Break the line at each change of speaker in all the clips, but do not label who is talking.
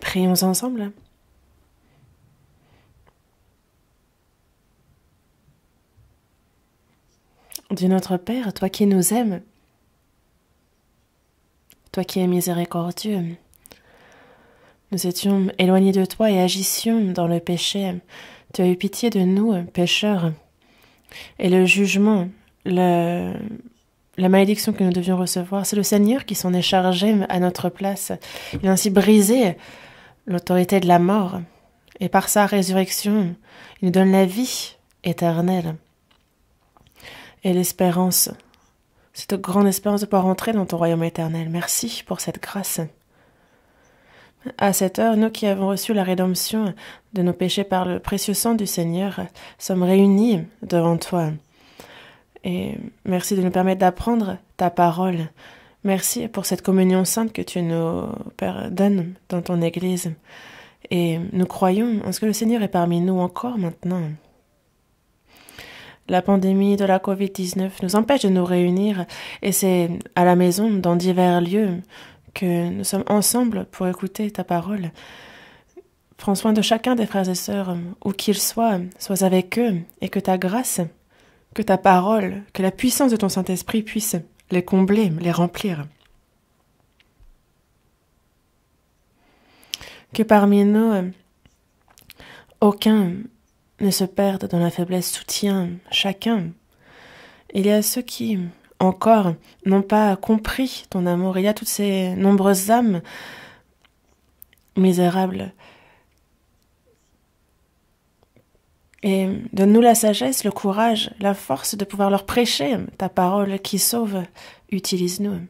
Prions ensemble.
Du notre Père, toi qui nous aimes, toi qui es miséricordieux, nous étions éloignés de toi et agissions dans le péché. Tu as eu pitié de nous, pécheurs. Et le jugement, le, la malédiction que nous devions recevoir. C'est le Seigneur qui s'en est chargé à notre place. Il a ainsi brisé l'autorité de la mort. Et par sa résurrection, il nous donne la vie éternelle et l'espérance, cette grande espérance de pouvoir entrer dans ton royaume éternel. Merci pour cette grâce. À cette heure, nous qui avons reçu la rédemption de nos péchés par le précieux sang du Seigneur, sommes réunis devant toi et merci de nous permettre d'apprendre ta parole. Merci pour cette communion sainte que tu nous donnes dans ton Église. Et nous croyons en ce que le Seigneur est parmi nous encore maintenant. La pandémie de la COVID-19 nous empêche de nous réunir et c'est à la maison, dans divers lieux, que nous sommes ensemble pour écouter ta parole. Prends soin de chacun des frères et sœurs, où qu'ils soient, sois avec eux et que ta grâce que ta parole, que la puissance de ton Saint-Esprit puisse les combler, les remplir. Que parmi nous, aucun ne se perde dans la faiblesse, soutient chacun. Il y a ceux qui, encore, n'ont pas compris ton amour. Il y a toutes ces nombreuses âmes misérables Et donne-nous la sagesse, le courage, la force de pouvoir leur prêcher ta parole qui sauve. Utilise-nous.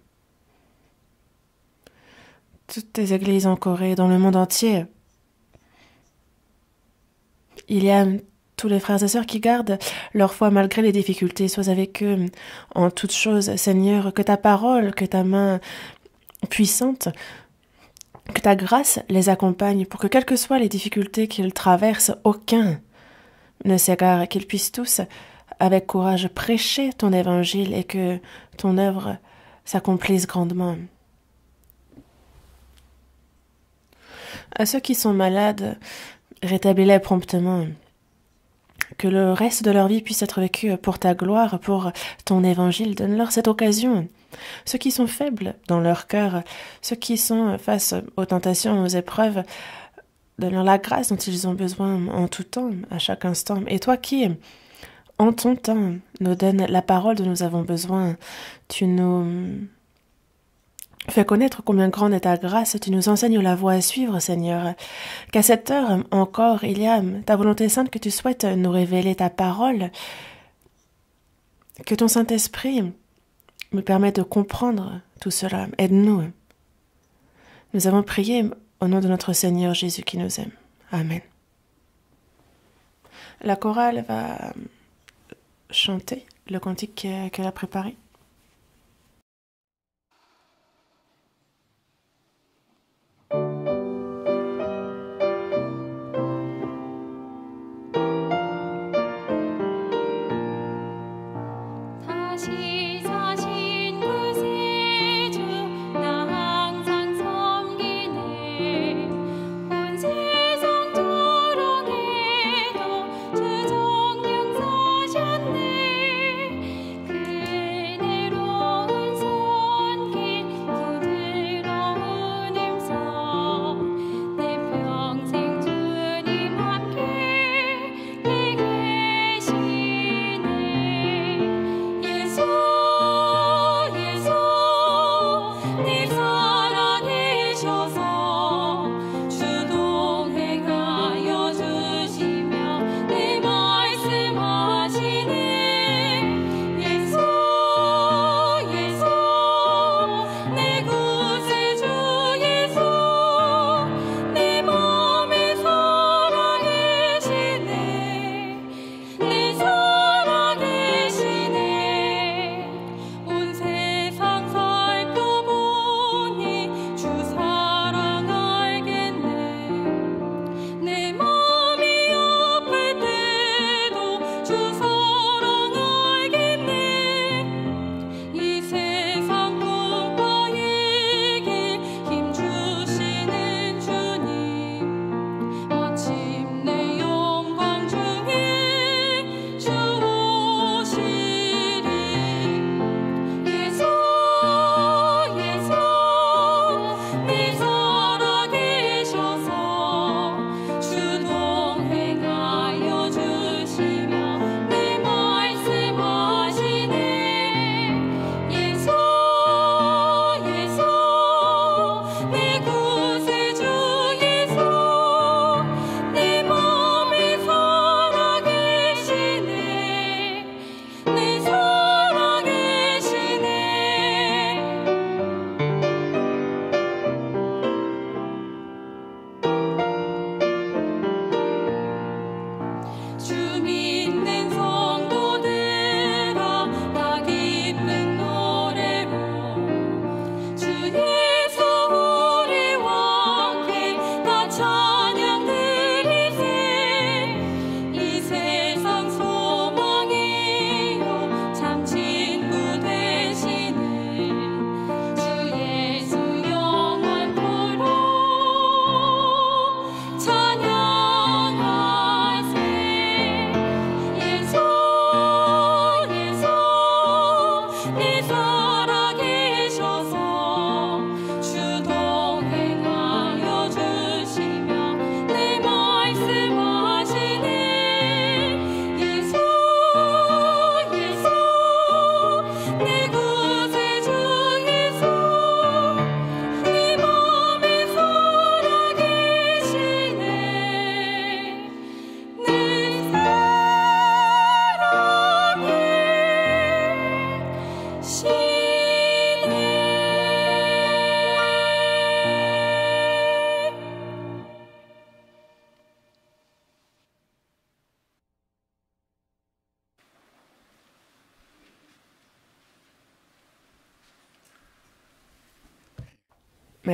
Toutes tes églises en Corée, dans le monde entier, il y a tous les frères et sœurs qui gardent leur foi malgré les difficultés. Sois avec eux en toutes choses, Seigneur, que ta parole, que ta main puissante que ta grâce les accompagne pour que, quelles que soient les difficultés qu'ils traversent, aucun ne Seigneur, qu'ils puissent tous, avec courage, prêcher ton évangile et que ton œuvre s'accomplisse grandement. À ceux qui sont malades, rétablis-les promptement. Que le reste de leur vie puisse être vécu pour ta gloire, pour ton évangile, donne-leur cette occasion. Ceux qui sont faibles dans leur cœur, ceux qui sont face aux tentations, aux épreuves, donne la grâce dont ils ont besoin en tout temps, à chaque instant. Et toi qui, en ton temps, nous donne la parole dont nous avons besoin, tu nous fais connaître combien grande est ta grâce, tu nous enseignes la voie à suivre, Seigneur. Qu'à cette heure encore, il y a ta volonté sainte que tu souhaites nous révéler ta parole, que ton Saint-Esprit nous permette de comprendre tout cela. Aide-nous. Nous avons prié au nom de notre Seigneur Jésus qui nous aime. Amen. La chorale va chanter le cantique qu'elle a préparé.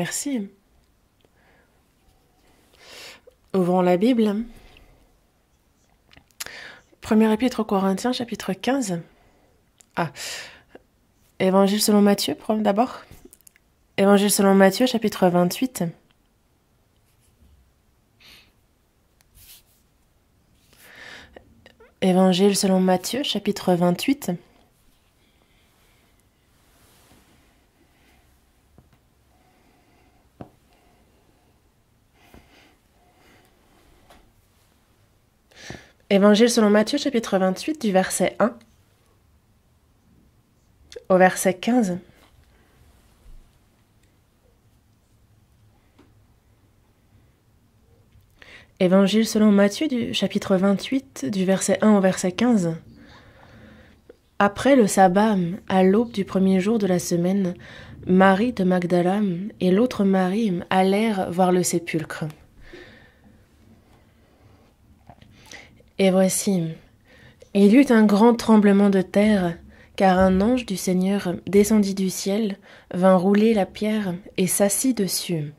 Merci, Ouvrons la Bible. Premier épître aux Corinthiens, chapitre 15. Ah, Évangile selon Matthieu, d'abord. Évangile selon Matthieu, chapitre 28. Évangile selon Matthieu, chapitre 28. Évangile selon Matthieu chapitre 28 du verset 1 au verset 15. Évangile selon Matthieu du chapitre 28 du verset 1 au verset 15. Après le sabbat, à l'aube du premier jour de la semaine, Marie de Magdala et l'autre Marie allèrent voir le sépulcre. Et voici. Il y eut un grand tremblement de terre, car un ange du Seigneur descendit du ciel, vint rouler la pierre et s'assit dessus.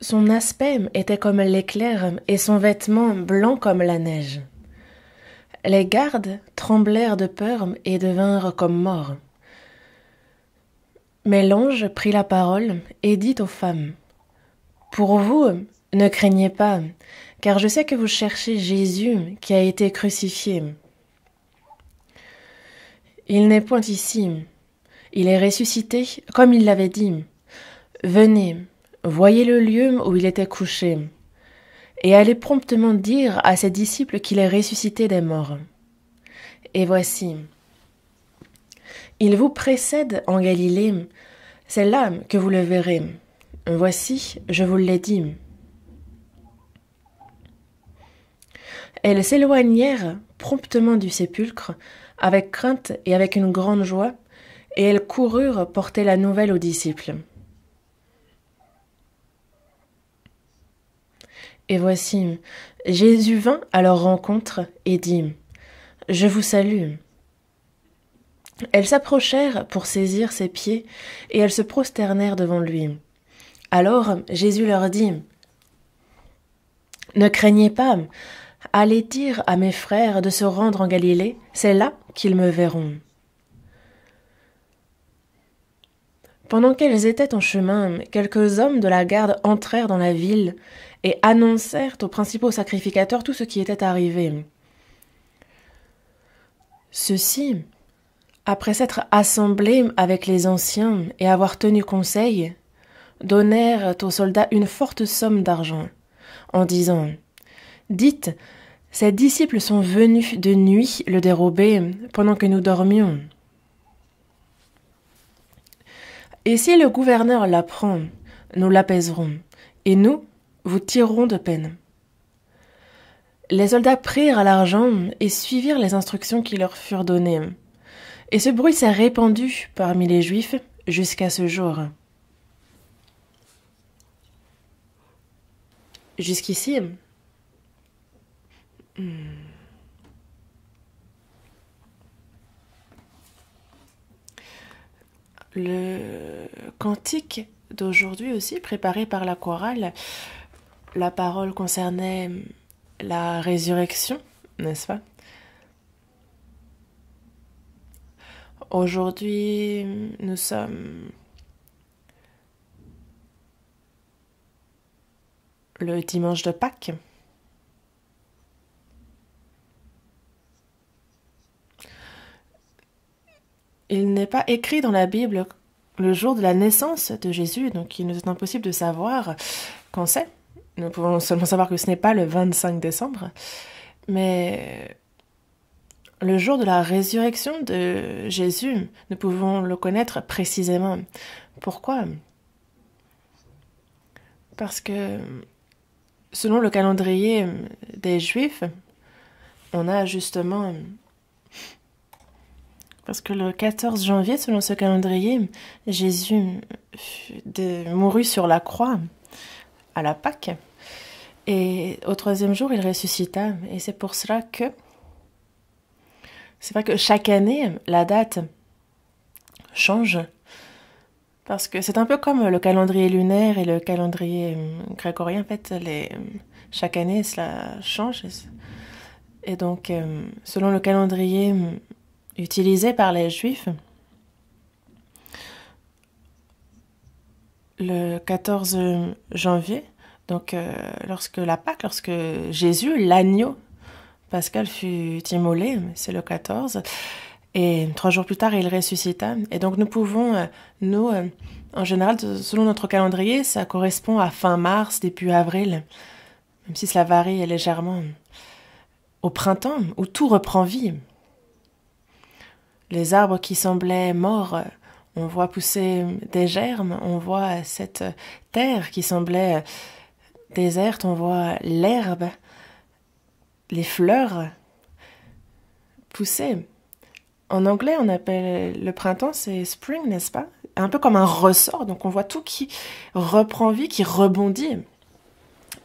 Son aspect était comme l'éclair et son vêtement blanc comme la neige. Les gardes tremblèrent de peur et devinrent comme morts. Mais l'ange prit la parole et dit aux femmes pour vous, ne craignez pas, car je sais que vous cherchez Jésus qui a été crucifié. Il n'est point ici. Il est ressuscité comme il l'avait dit. Venez, voyez le lieu où il était couché, et allez promptement dire à ses disciples qu'il est ressuscité des morts. Et voici. Il vous précède en Galilée, c'est là que vous le verrez. Voici, je vous l'ai dit. Elles s'éloignèrent promptement du sépulcre, avec crainte et avec une grande joie, et elles coururent porter la nouvelle aux disciples. Et voici, Jésus vint à leur rencontre et dit, Je vous salue. Elles s'approchèrent pour saisir ses pieds, et elles se prosternèrent devant lui. Alors Jésus leur dit, Ne craignez pas, allez dire à mes frères de se rendre en Galilée, c'est là qu'ils me verront. Pendant qu'elles étaient en chemin, quelques hommes de la garde entrèrent dans la ville et annoncèrent aux principaux sacrificateurs tout ce qui était arrivé. Ceux-ci, après s'être assemblés avec les anciens et avoir tenu conseil, donnèrent aux soldats une forte somme d'argent, en disant Dites, ces disciples sont venus de nuit le dérober pendant que nous dormions. Et si le gouverneur l'apprend, nous l'apaiserons, et nous vous tirerons de peine. Les soldats prirent l'argent et suivirent les instructions qui leur furent données. Et ce bruit s'est répandu parmi les Juifs jusqu'à ce jour. Jusqu'ici hmm. Le cantique d'aujourd'hui aussi, préparé par la chorale, la parole concernait la résurrection, n'est-ce pas Aujourd'hui, nous sommes le dimanche de Pâques. Il n'est pas écrit dans la Bible le jour de la naissance de Jésus, donc il nous est impossible de savoir quand c'est. Nous pouvons seulement savoir que ce n'est pas le 25 décembre, mais le jour de la résurrection de Jésus, nous pouvons le connaître précisément. Pourquoi Parce que Selon le calendrier euh, des Juifs, on a justement... Euh, parce que le 14 janvier, selon ce calendrier, Jésus euh, mourut sur la croix à la Pâque. Et au troisième jour, il ressuscita. Et c'est pour cela que... C'est vrai que chaque année, la date change parce que c'est un peu comme le calendrier lunaire et le calendrier euh, grégorien. En fait, les, euh, chaque année, cela change. Et donc, euh, selon le calendrier utilisé par les juifs, le 14 janvier, donc lorsque la Pâque, lorsque Jésus, l'agneau pascal, fut immolé, c'est le 14, et trois jours plus tard, il ressuscita. Et donc nous pouvons, euh, nous, euh, en général, selon notre calendrier, ça correspond à fin mars, début avril, même si cela varie légèrement, au printemps, où tout reprend vie. Les arbres qui semblaient morts, euh, on voit pousser des germes, on voit cette terre qui semblait déserte, on voit l'herbe, les fleurs pousser. En anglais, on appelle le printemps, c'est spring, n'est-ce pas Un peu comme un ressort, donc on voit tout qui reprend vie, qui rebondit.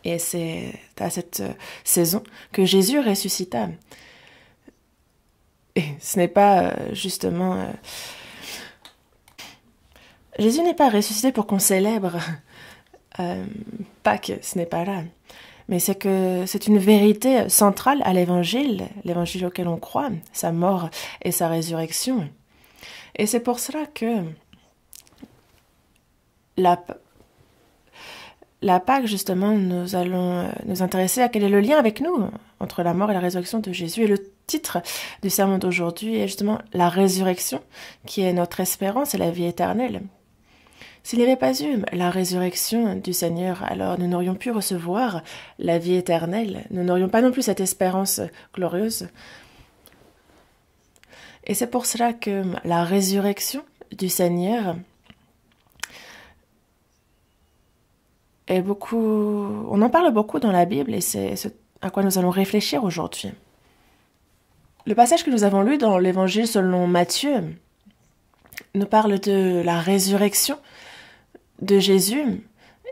Et c'est à cette euh, saison que Jésus ressuscita. Et ce n'est pas euh, justement... Euh, Jésus n'est pas ressuscité pour qu'on célèbre euh, Pâques, ce n'est pas là mais c'est que c'est une vérité centrale à l'évangile, l'évangile auquel on croit, sa mort et sa résurrection. Et c'est pour cela que la, Pâque, justement, nous allons euh, nous intéresser à quel est le lien avec nous entre la mort et la résurrection de Jésus. Et le titre du sermon d'aujourd'hui est justement la résurrection, qui est notre espérance et la vie éternelle. S'il n'y avait pas eu la résurrection du Seigneur, alors nous n'aurions pu recevoir la vie éternelle, nous n'aurions pas non plus cette espérance glorieuse. Et c'est pour cela que la résurrection du Seigneur est beaucoup... On en parle beaucoup dans la Bible et c'est ce à quoi nous allons réfléchir aujourd'hui. Le passage que nous avons lu dans l'Évangile selon Matthieu nous parle de la résurrection de Jésus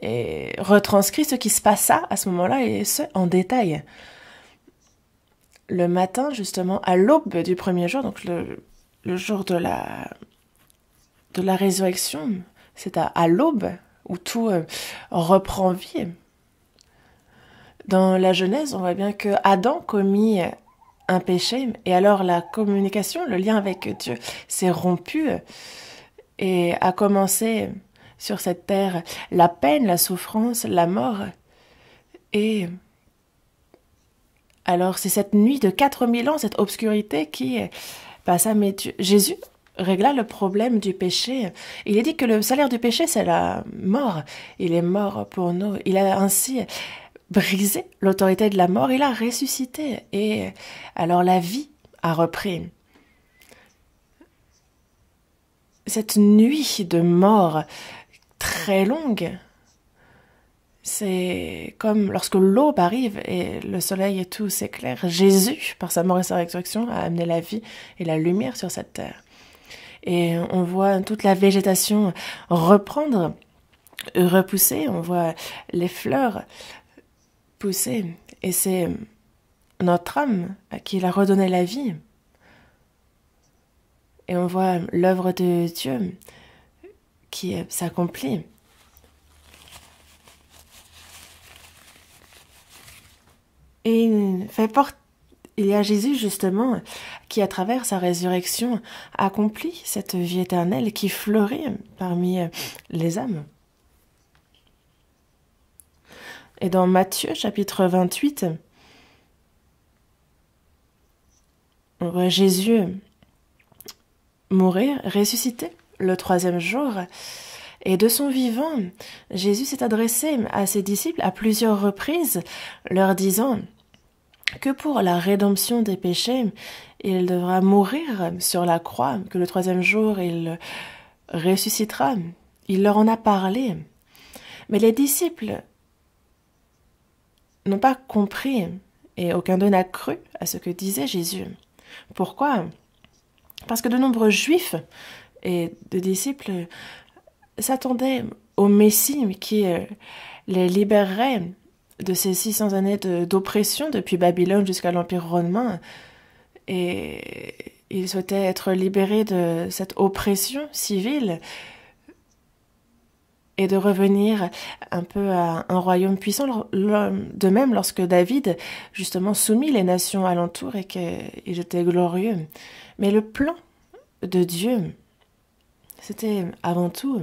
et retranscrit ce qui se passa à ce moment-là et ce, en détail. Le matin, justement, à l'aube du premier jour, donc le, jour de la, de la résurrection, c'est à, à l'aube où tout euh, reprend vie. Dans la Genèse, on voit bien que Adam commit un péché et alors la communication, le lien avec Dieu s'est rompu et a commencé sur cette terre, la peine, la souffrance, la mort. Et alors c'est cette nuit de 4000 ans, cette obscurité qui passa. Jésus régla le problème du péché. Il est dit que le salaire du péché, c'est la mort. Il est mort pour nous. Il a ainsi brisé l'autorité de la mort. Il a ressuscité. Et alors la vie a repris. Cette nuit de mort, très longue. C'est comme lorsque l'aube arrive et le soleil et tout s'éclaire. Jésus, par sa mort et sa résurrection, a amené la vie et la lumière sur cette terre. Et on voit toute la végétation reprendre, repousser, on voit les fleurs pousser. Et c'est notre âme à qui il a redonné la vie. Et on voit l'œuvre de Dieu qui s'accomplit. Et il il y a Jésus justement qui, à travers sa résurrection, accomplit cette vie éternelle qui fleurit parmi euh, les âmes. Et dans Matthieu chapitre 28, on voit Jésus mourir, ressusciter le troisième jour. Et de son vivant, Jésus s'est adressé à ses disciples à plusieurs reprises, leur disant que pour la rédemption des péchés, il devra mourir sur la croix, que le troisième jour, il ressuscitera. Il leur en a parlé. Mais les disciples n'ont pas compris et aucun d'eux n'a cru à ce que disait Jésus. Pourquoi Parce que de nombreux juifs et de disciples s'attendaient au Messie qui euh, les libérerait de ces 600 années d'oppression depuis Babylone jusqu'à l'Empire romain. Et ils souhaitaient être libérés de cette oppression civile et de revenir un peu à un royaume puissant. De même, lorsque David, justement, soumit les nations alentour et qu'il était glorieux. Mais le plan de Dieu c'était avant tout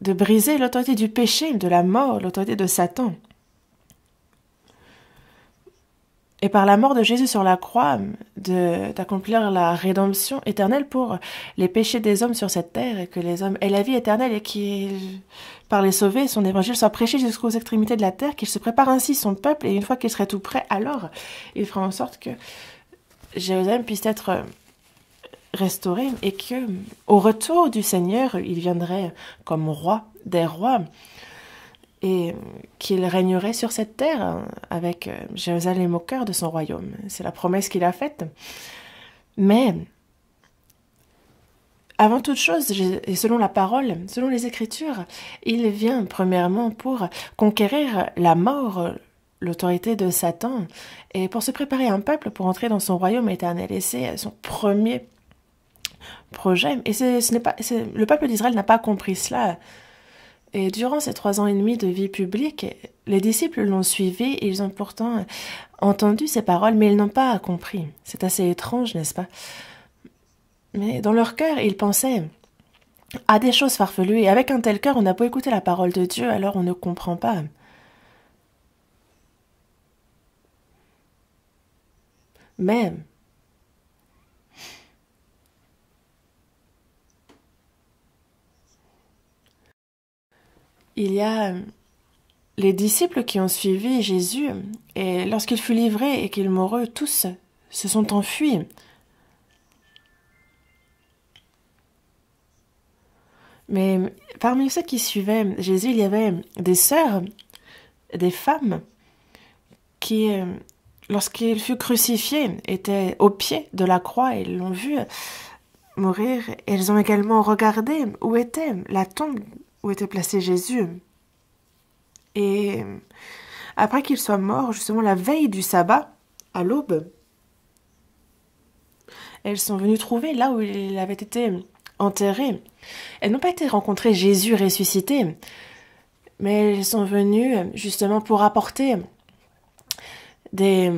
de briser l'autorité du péché, de la mort, l'autorité de Satan. Et par la mort de Jésus sur la croix, d'accomplir la rédemption éternelle pour les péchés des hommes sur cette terre, et que les hommes aient la vie éternelle, et qu'il, par les sauvés, son évangile soit prêché jusqu'aux extrémités de la terre, qu'il se prépare ainsi son peuple, et une fois qu'il serait tout prêt, alors il fera en sorte que Jérusalem puisse être restaurer et que au retour du Seigneur, il viendrait comme roi des rois et qu'il régnerait sur cette terre avec Jérusalem au cœur de son royaume. C'est la promesse qu'il a faite. Mais avant toute chose, et selon la parole, selon les Écritures, il vient premièrement pour conquérir la mort, l'autorité de Satan, et pour se préparer un peuple pour entrer dans son royaume éternel. Et c'est son premier projet. Et ce n'est pas, le peuple d'Israël n'a pas compris cela. Et durant ces trois ans et demi de vie publique, les disciples l'ont suivi, et ils ont pourtant entendu ces paroles, mais ils n'ont pas compris. C'est assez étrange, n'est-ce pas Mais dans leur cœur, ils pensaient à des choses farfelues, et avec un tel cœur, on n'a pas écouter la parole de Dieu, alors on ne comprend pas. Même il y a euh, les disciples qui ont suivi Jésus, et lorsqu'il fut livré et qu'il mourut, tous se sont enfuis. Mais euh, parmi ceux qui suivaient Jésus, il y avait des sœurs, des femmes, qui, euh, lorsqu'il fut crucifié, étaient au pied de la croix et l'ont vu mourir. Elles ont également regardé où était la tombe était placé Jésus. Et après qu'il soit mort, justement la veille du sabbat, à l'aube, elles sont venues trouver là où il avait été enterré. Elles n'ont pas été rencontrées Jésus ressuscité, mais elles sont venues justement pour apporter des...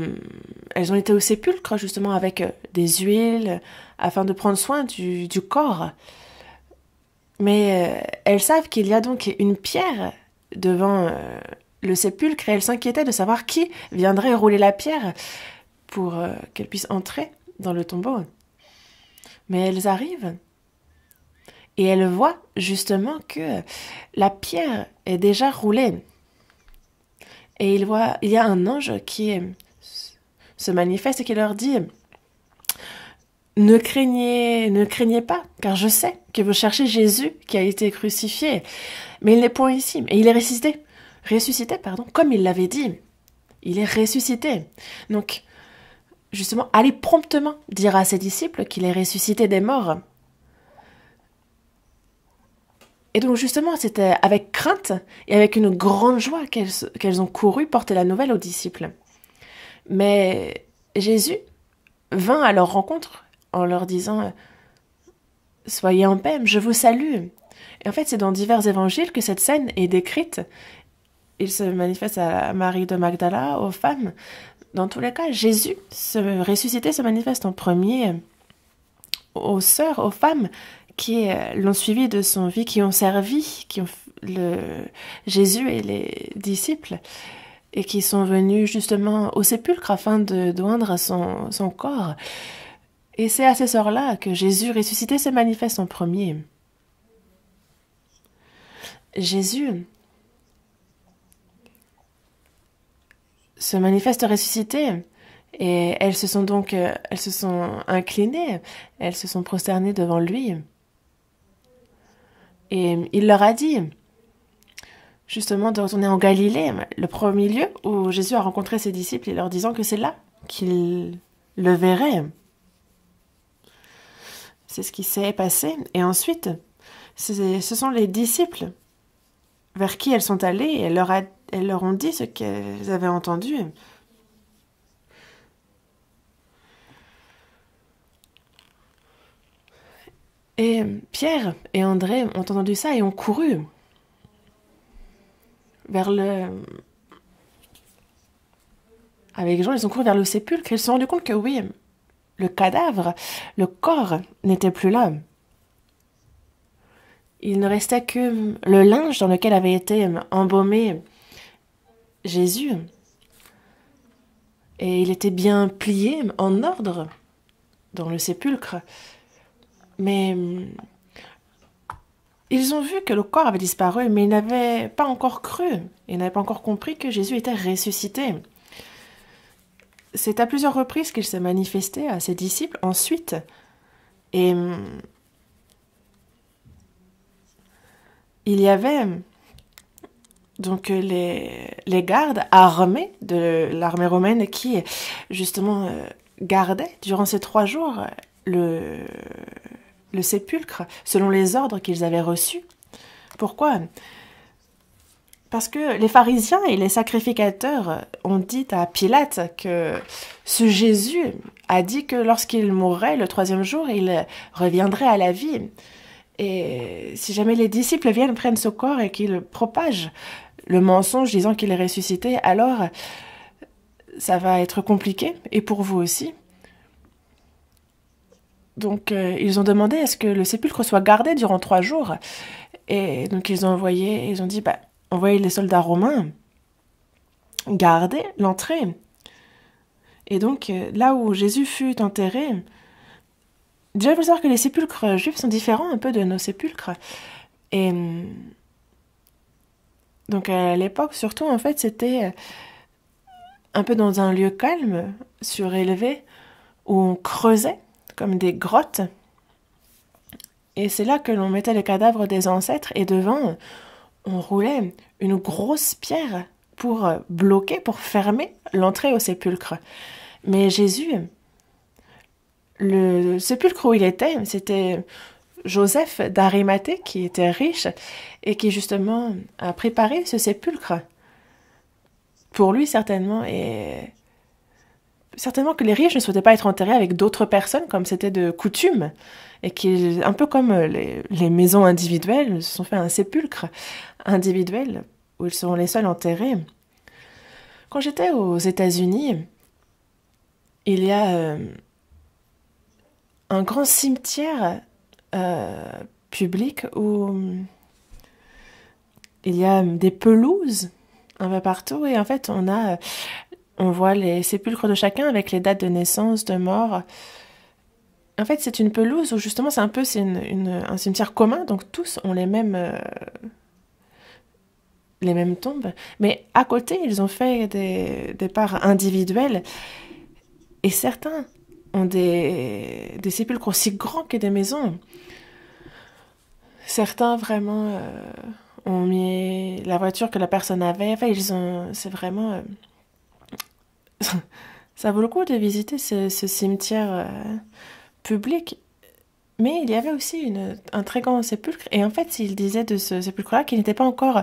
Elles ont été au sépulcre justement avec des huiles afin de prendre soin du corps mais euh, elles savent qu'il y a donc une pierre devant euh, le sépulcre et elles s'inquiétaient de savoir qui viendrait rouler la pierre pour euh, qu'elle puisse entrer dans le tombeau. Mais elles arrivent et elles voient justement que la pierre est déjà roulée. Et il y a un ange qui se manifeste et qui leur dit ne craignez, ne craignez pas, car je sais que vous cherchez Jésus qui a été crucifié, mais il n'est point ici, et il est ressuscité, ressuscité, pardon, comme il l'avait dit, il est ressuscité. Donc, justement, allez promptement dire à ses disciples qu'il est ressuscité des morts. Et donc justement, c'était avec crainte et avec une grande joie qu'elles ont couru porter la nouvelle aux disciples. Mais Jésus vint à leur rencontre en leur disant euh, Soyez en paix, je vous salue. Et en fait, c'est dans divers évangiles que cette scène est décrite. Il se manifeste à Marie de Magdala, aux femmes. Dans tous les cas, Jésus, se ressuscité, se manifeste en premier aux sœurs, aux femmes qui euh, l'ont suivi de son vie, qui ont servi, qui ont le Jésus et les disciples, et qui sont venus justement au sépulcre afin de doindre son, son corps. Et c'est à ces heures là que Jésus ressuscité se manifeste en premier. Jésus se manifeste ressuscité. Et elles se sont donc, elles se sont inclinées, elles se sont prosternées devant lui. Et il leur a dit, justement, de retourner en Galilée, le premier lieu où Jésus a rencontré ses disciples, et leur disant que c'est là qu'il le verrait c'est ce qui s'est passé. Et ensuite, ce sont les disciples vers qui elles sont allées et elles leur, ont dit ce qu'elles avaient entendu. Et Pierre et André ont entendu ça et ont couru vers le. Avec Jean, ils ont couru vers le sépulcre. Ils se sont rendus compte que oui, le cadavre, le corps n'était plus là. Il ne restait que le linge dans lequel avait été embaumé Jésus. Et il était bien plié en ordre dans le sépulcre. Mais mm, ils ont vu que le corps avait disparu, mais ils n'avaient pas encore cru, ils n'avaient pas encore compris que Jésus était ressuscité c'est à plusieurs reprises qu'il s'est manifesté à ses disciples ensuite. Et hum, il y avait hum, donc euh, les, les gardes armés de l'armée romaine qui euh, justement euh, gardaient durant ces trois jours le, le sépulcre selon les ordres qu'ils avaient reçus. Pourquoi parce que les pharisiens et les sacrificateurs ont dit à Pilate que ce Jésus a dit que lorsqu'il mourrait le troisième jour, il reviendrait à la vie. Et si jamais les disciples viennent, prennent ce corps et qu'ils propagent le mensonge disant qu'il est ressuscité, alors ça va être compliqué, et pour vous aussi. Donc euh, ils ont demandé à ce que le sépulcre soit gardé durant trois jours. Et donc ils ont envoyé, ils ont dit, bah, envoyer les soldats romains garder l'entrée. Et donc, euh, là où Jésus fut enterré, déjà, il faut savoir que les sépulcres juifs sont différents un peu de nos sépulcres. Et euh, donc, à l'époque, surtout, en fait, c'était euh, un peu dans un lieu calme, surélevé, où on creusait comme des grottes. Et c'est là que l'on mettait les cadavres des ancêtres et devant, on roulait une grosse pierre pour euh, bloquer, pour fermer l'entrée au sépulcre. Mais Jésus, le sépulcre où il était, c'était Joseph d'Arimathée qui était riche et qui justement a préparé ce sépulcre. Pour lui certainement et certainement que les riches ne souhaitaient pas être enterrés avec d'autres personnes comme c'était de coutume et qui un peu comme les, les maisons individuelles se sont fait un sépulcre individuels où ils seront les seuls enterrés. Quand j'étais aux États-Unis, il y a euh, un grand cimetière euh, public où il y a des pelouses un peu partout et en fait on a on voit les sépulcres de chacun avec les dates de naissance, de mort. En fait, c'est une pelouse où justement c'est un peu c'est un cimetière commun, donc tous ont les mêmes euh, les mêmes tombes, mais à côté, ils ont fait des, des parts individuelles. Et certains ont des, des sépulcres aussi grands que des maisons. Certains vraiment euh, ont mis la voiture que la personne avait. Enfin, ils ont. C'est vraiment. Euh, ça vaut le coup de visiter ce, cimetière euh, public. Mais il y avait aussi une, un très grand sépulcre. Et en fait, ils disaient de ce sépulcre-là qu'il n'était pas encore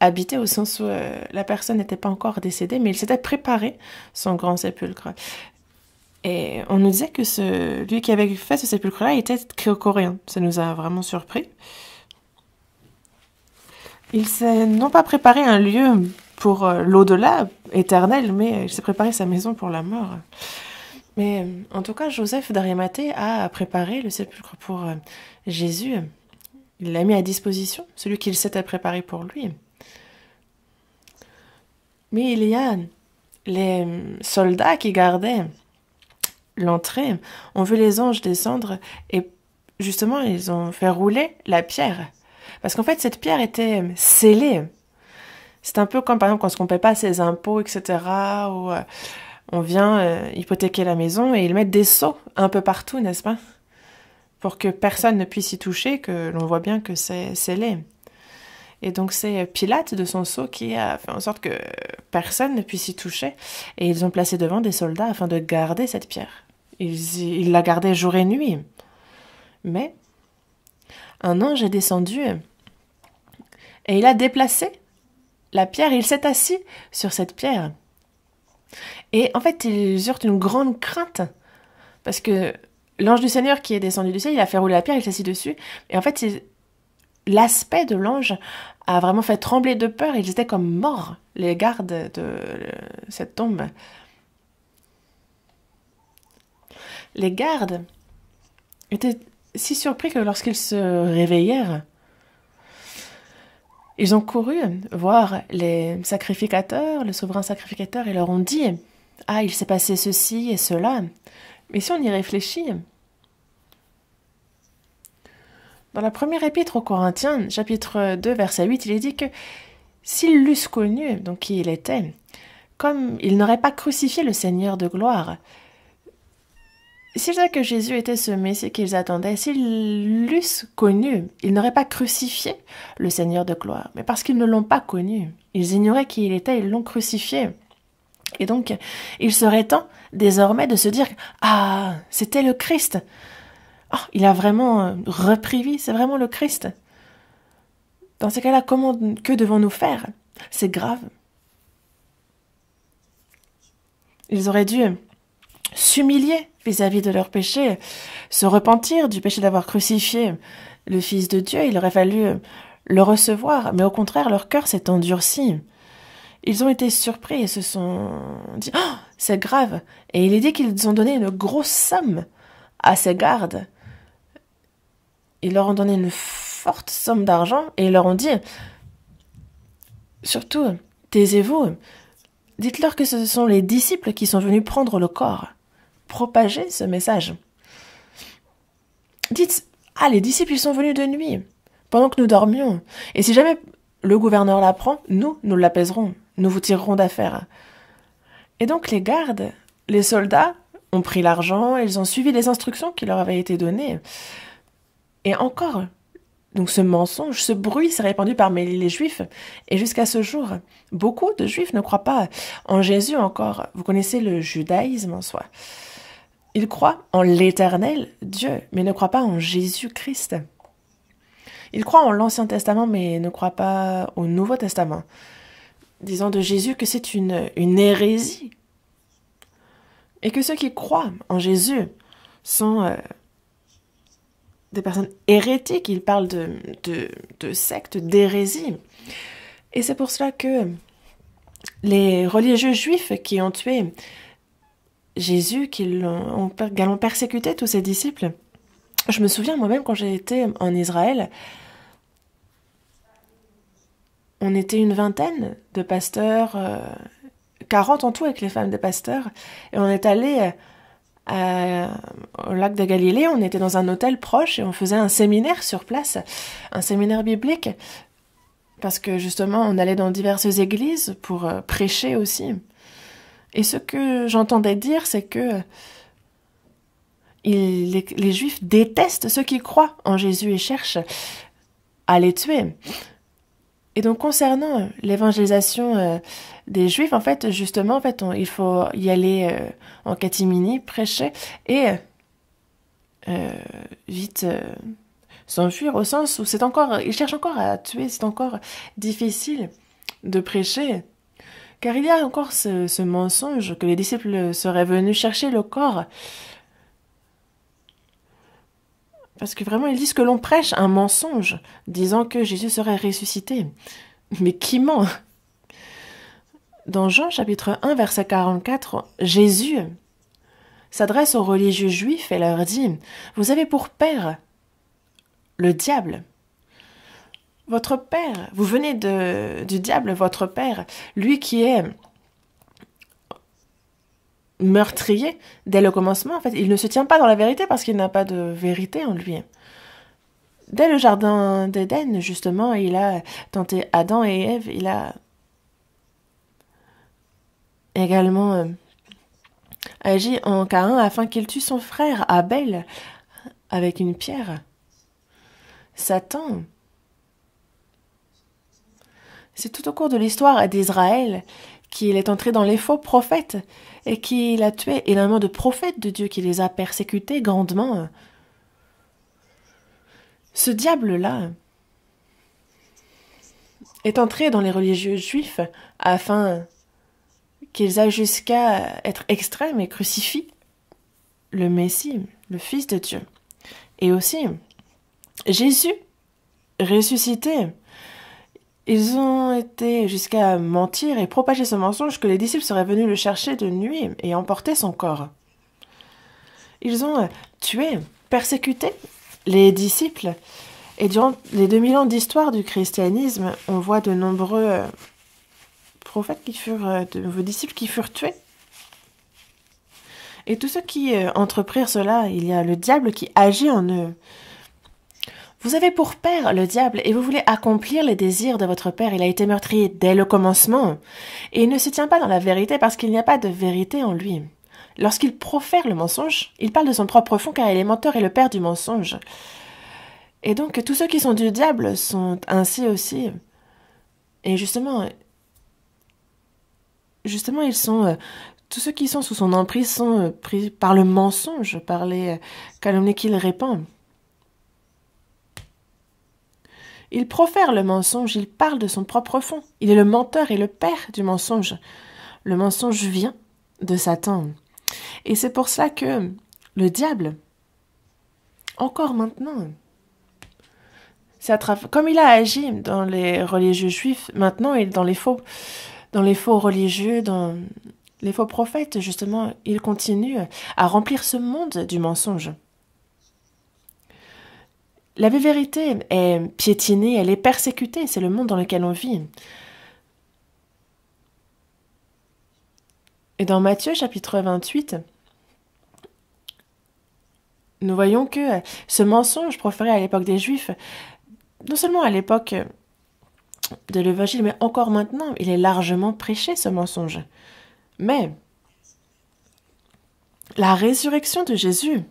habité au sens où euh, la personne n'était pas encore décédée, mais il s'était préparé son grand sépulcre. Et on nous disait que celui qui avait fait ce sépulcre-là était coréen. Ça nous a vraiment surpris. Il s'est non pas préparé un lieu pour euh, l'au-delà éternel, mais il s'est préparé sa maison pour la mort. Mais euh, en tout cas, Joseph d'Arimathée a préparé le sépulcre pour Jésus. Il l'a mis à disposition, celui qu'il s'était préparé pour lui. Mais il y a les euh, soldats qui gardaient l'entrée On veut les anges descendre et justement ils ont fait rouler la pierre. Parce qu'en fait cette pierre était euh, scellée. C'est un peu comme par exemple quand on ne paie pas ses impôts, etc. Ou euh, on vient hypothéquer la maison et ils mettent des sceaux un peu partout, n'est-ce pas Pour que personne ne puisse y toucher, que l'on voit bien que c'est scellé. Et donc c'est euh, Pilate de son sceau qui a fait en sorte que euh, personne ne puisse y toucher. Et ils ont placé devant des soldats afin de garder cette pierre. Ils, la gardaient jour et nuit. Mais un ange est descendu euh, et il a déplacé la pierre. Il s'est assis sur cette pierre. Et en fait, ils eurent une grande crainte parce que l'ange du Seigneur qui est descendu du ciel, il a fait rouler la pierre, il s'est assis dessus. Et en fait, l'aspect de l'ange a vraiment fait trembler de peur. Ils étaient comme morts, les gardes de euh, cette tombe. Les gardes étaient si surpris que lorsqu'ils se réveillèrent, ils ont couru voir les sacrificateurs, le souverain sacrificateur, et leur ont dit Ah, il s'est passé ceci et cela. Mais si on y réfléchit, dans la première épître aux Corinthiens, chapitre 2, verset 8, il est dit que s'ils l'eussent connu, donc qui il était, comme ils n'auraient pas crucifié le Seigneur de gloire, s'ils savaient que Jésus était ce Messie qu'ils attendaient, s'ils l'eussent connu, ils n'auraient pas crucifié le Seigneur de gloire. Mais parce qu'ils ne l'ont pas connu, ils ignoraient qui il était, ils l'ont crucifié. Et donc, il serait temps désormais de se dire, ah, c'était le Christ. Ah, il a vraiment euh, repris vie, c'est vraiment le Christ. Dans ces cas-là, comment, que devons-nous faire C'est grave. Ils auraient dû euh, s'humilier vis-à-vis de leur péché, se repentir du péché d'avoir crucifié le Fils de Dieu. Il aurait fallu euh, le recevoir, mais au contraire, leur cœur s'est endurci. Ils ont été surpris et se sont dit ah, c'est grave Et il est dit qu'ils ont donné une grosse somme à ces gardes ils leur ont donné une forte somme d'argent et ils leur ont dit Surtout, taisez-vous, dites-leur que ce sont les disciples qui sont venus prendre le corps. Propagez ce message. Dites Ah, les disciples, ils sont venus de nuit, pendant que nous dormions. Et si jamais le gouverneur l'apprend, nous, nous l'apaiserons, nous vous tirerons d'affaire. Et donc les gardes, les soldats, ont pris l'argent, ils ont suivi les instructions qui leur avaient été données. Et encore, donc ce mensonge, ce bruit s'est répandu parmi les Juifs. Et jusqu'à ce jour, beaucoup de Juifs ne croient pas en Jésus encore. Vous connaissez le judaïsme en soi. Ils croient en l'éternel Dieu, mais ne croient pas en Jésus-Christ. Ils croient en l'Ancien Testament, mais ne croient pas au Nouveau Testament, disant de Jésus que c'est une, hérésie. Et que ceux qui croient en Jésus sont... Euh, des personnes hérétiques, il parlent de, de, sectes, d'hérésie. Et c'est pour cela que les religieux juifs qui ont tué Jésus, qui l'ont ont persécuté, tous ses disciples, je me souviens moi-même quand j'ai été en Israël, on était une vingtaine de pasteurs, euh, quarante 40 en tout avec les femmes des pasteurs, et on est allé... Euh, euh, au lac de Galilée, on était dans un hôtel proche et on faisait un séminaire sur place, un séminaire biblique, parce que justement on allait dans diverses églises pour euh, prêcher aussi. Et ce que j'entendais dire, c'est que les, les Juifs détestent ceux qui croient en Jésus et cherchent à les tuer. Et donc concernant euh, l'évangélisation euh, des Juifs, en fait, justement, en il faut y aller euh, en catimini, prêcher et vite s'enfuir au sens où c'est encore, ils cherchent encore à tuer, c'est encore difficile de prêcher, car il y a encore ce mensonge que les disciples seraient venus chercher le corps parce que vraiment, ils disent que l'on prêche un mensonge, disant que Jésus serait ressuscité. Mais qui ment Dans Jean chapitre 1, verset 44, Jésus s'adresse aux religieux juifs et leur dit, Vous avez pour père le diable. Votre père, vous venez de, du diable, votre père, lui qui est meurtrier dès le commencement. En fait, il ne se tient pas dans la vérité parce qu'il n'a pas de vérité en lui. Dès le jardin d'Éden, justement, il a tenté Adam et Ève. Il a également euh, agi en Caïn afin qu'il tue son frère Abel avec une pierre. Satan. C'est tout au cours de l'histoire d'Israël qu'il est entré dans les faux prophètes et qu'il a tué énormément de prophètes de Dieu qui les a persécutés grandement. Ce diable-là est entré dans les religieux juifs afin qu'ils aillent jusqu'à être extrêmes et crucifient le Messie, le Fils de Dieu. Et aussi, Jésus ressuscité ils ont été jusqu'à mentir et propager ce mensonge que les disciples seraient venus le chercher de nuit et emporter son corps. Ils ont euh, tué, persécuté les disciples. Et durant les 2000 ans d'histoire du christianisme, on voit de nombreux euh, prophètes qui furent, euh, de nouveaux disciples qui furent tués. Et tous ceux qui entreprirent cela, il y a le diable qui agit en eux. Vous avez pour père le diable et vous voulez accomplir les désirs de votre père. Il a été meurtrier dès le commencement. Et il ne se tient pas dans la vérité parce qu'il n'y a pas de vérité en lui. Lorsqu'il profère le mensonge, il parle de son propre fond car il est menteur et le père du mensonge. Et donc tous ceux qui sont du diable sont ainsi aussi. Et justement, justement, ils sont euh, tous ceux qui sont sous son emprise sont euh, pris par le mensonge, par les calomnies qu'il répand. Il profère le mensonge, il parle de son propre fond. Il est le menteur et le père du mensonge. Le mensonge vient de Satan. Et c'est pour cela que le diable, encore maintenant, comme il a agi dans les religieux juifs, maintenant et dans les faux, dans les faux religieux, dans les faux prophètes, justement, il continue à remplir ce monde du mensonge. La vérité est piétinée, elle est persécutée, c'est le monde dans lequel on vit. Et dans Matthieu chapitre 28, nous voyons que ce mensonge proféré à l'époque des Juifs, non seulement à l'époque de l'Évangile, mais encore maintenant, il est largement prêché ce mensonge. Mais la résurrection de Jésus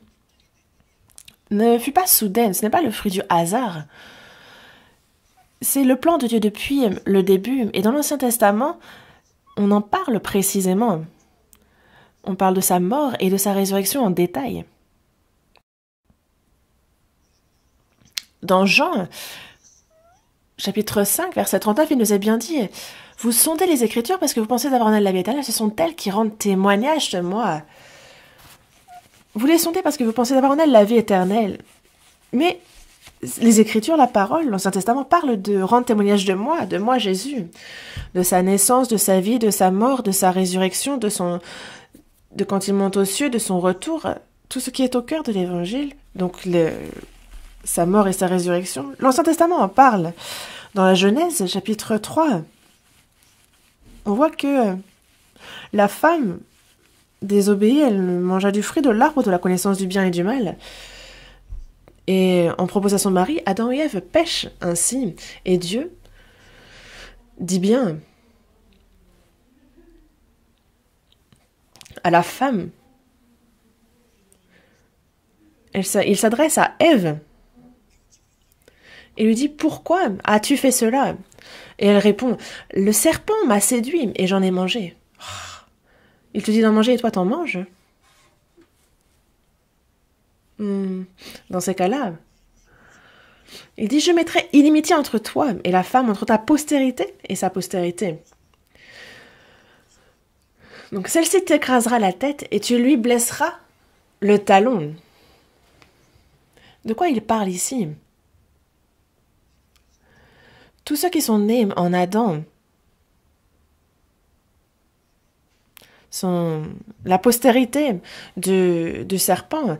ne fut pas soudaine, ce n'est pas le fruit du hasard. C'est le plan de Dieu depuis le début. Et dans l'Ancien Testament, on en parle précisément. On parle de sa mort et de sa résurrection en détail. Dans Jean, chapitre 5, verset 39, il nous est bien dit Vous sondez les Écritures parce que vous pensez d'avoir un la vie éternelle, ce sont elles qui rendent témoignage de moi. Vous les sondez parce que vous pensez avoir en elle la vie éternelle. Mais les Écritures, la parole, l'Ancien Testament parle de rendre témoignage de moi, de moi Jésus, de sa naissance, de sa vie, de sa mort, de sa résurrection, de son, de quand il monte aux cieux, de son retour, tout ce qui est au cœur de l'Évangile. Donc le, sa mort et sa résurrection. L'Ancien Testament en parle. Dans la Genèse, chapitre 3, on voit que la femme Désobéie, elle mangea du fruit de l'arbre de la connaissance du bien et du mal. Et en proposant à son mari, Adam et Ève pêchent ainsi, et Dieu dit bien à la femme. il s'adresse à Ève et lui dit Pourquoi as-tu fait cela Et elle répond Le serpent m'a séduit et j'en ai mangé. Il te dit d'en manger et toi t'en manges. Hmm. Dans ces cas-là, il dit Je mettrai illimité entre toi et la femme, entre ta postérité et sa postérité. Donc celle-ci t'écrasera la tête et tu lui blesseras le talon. De quoi il parle ici Tous ceux qui sont nés en Adam sont la postérité du, serpent.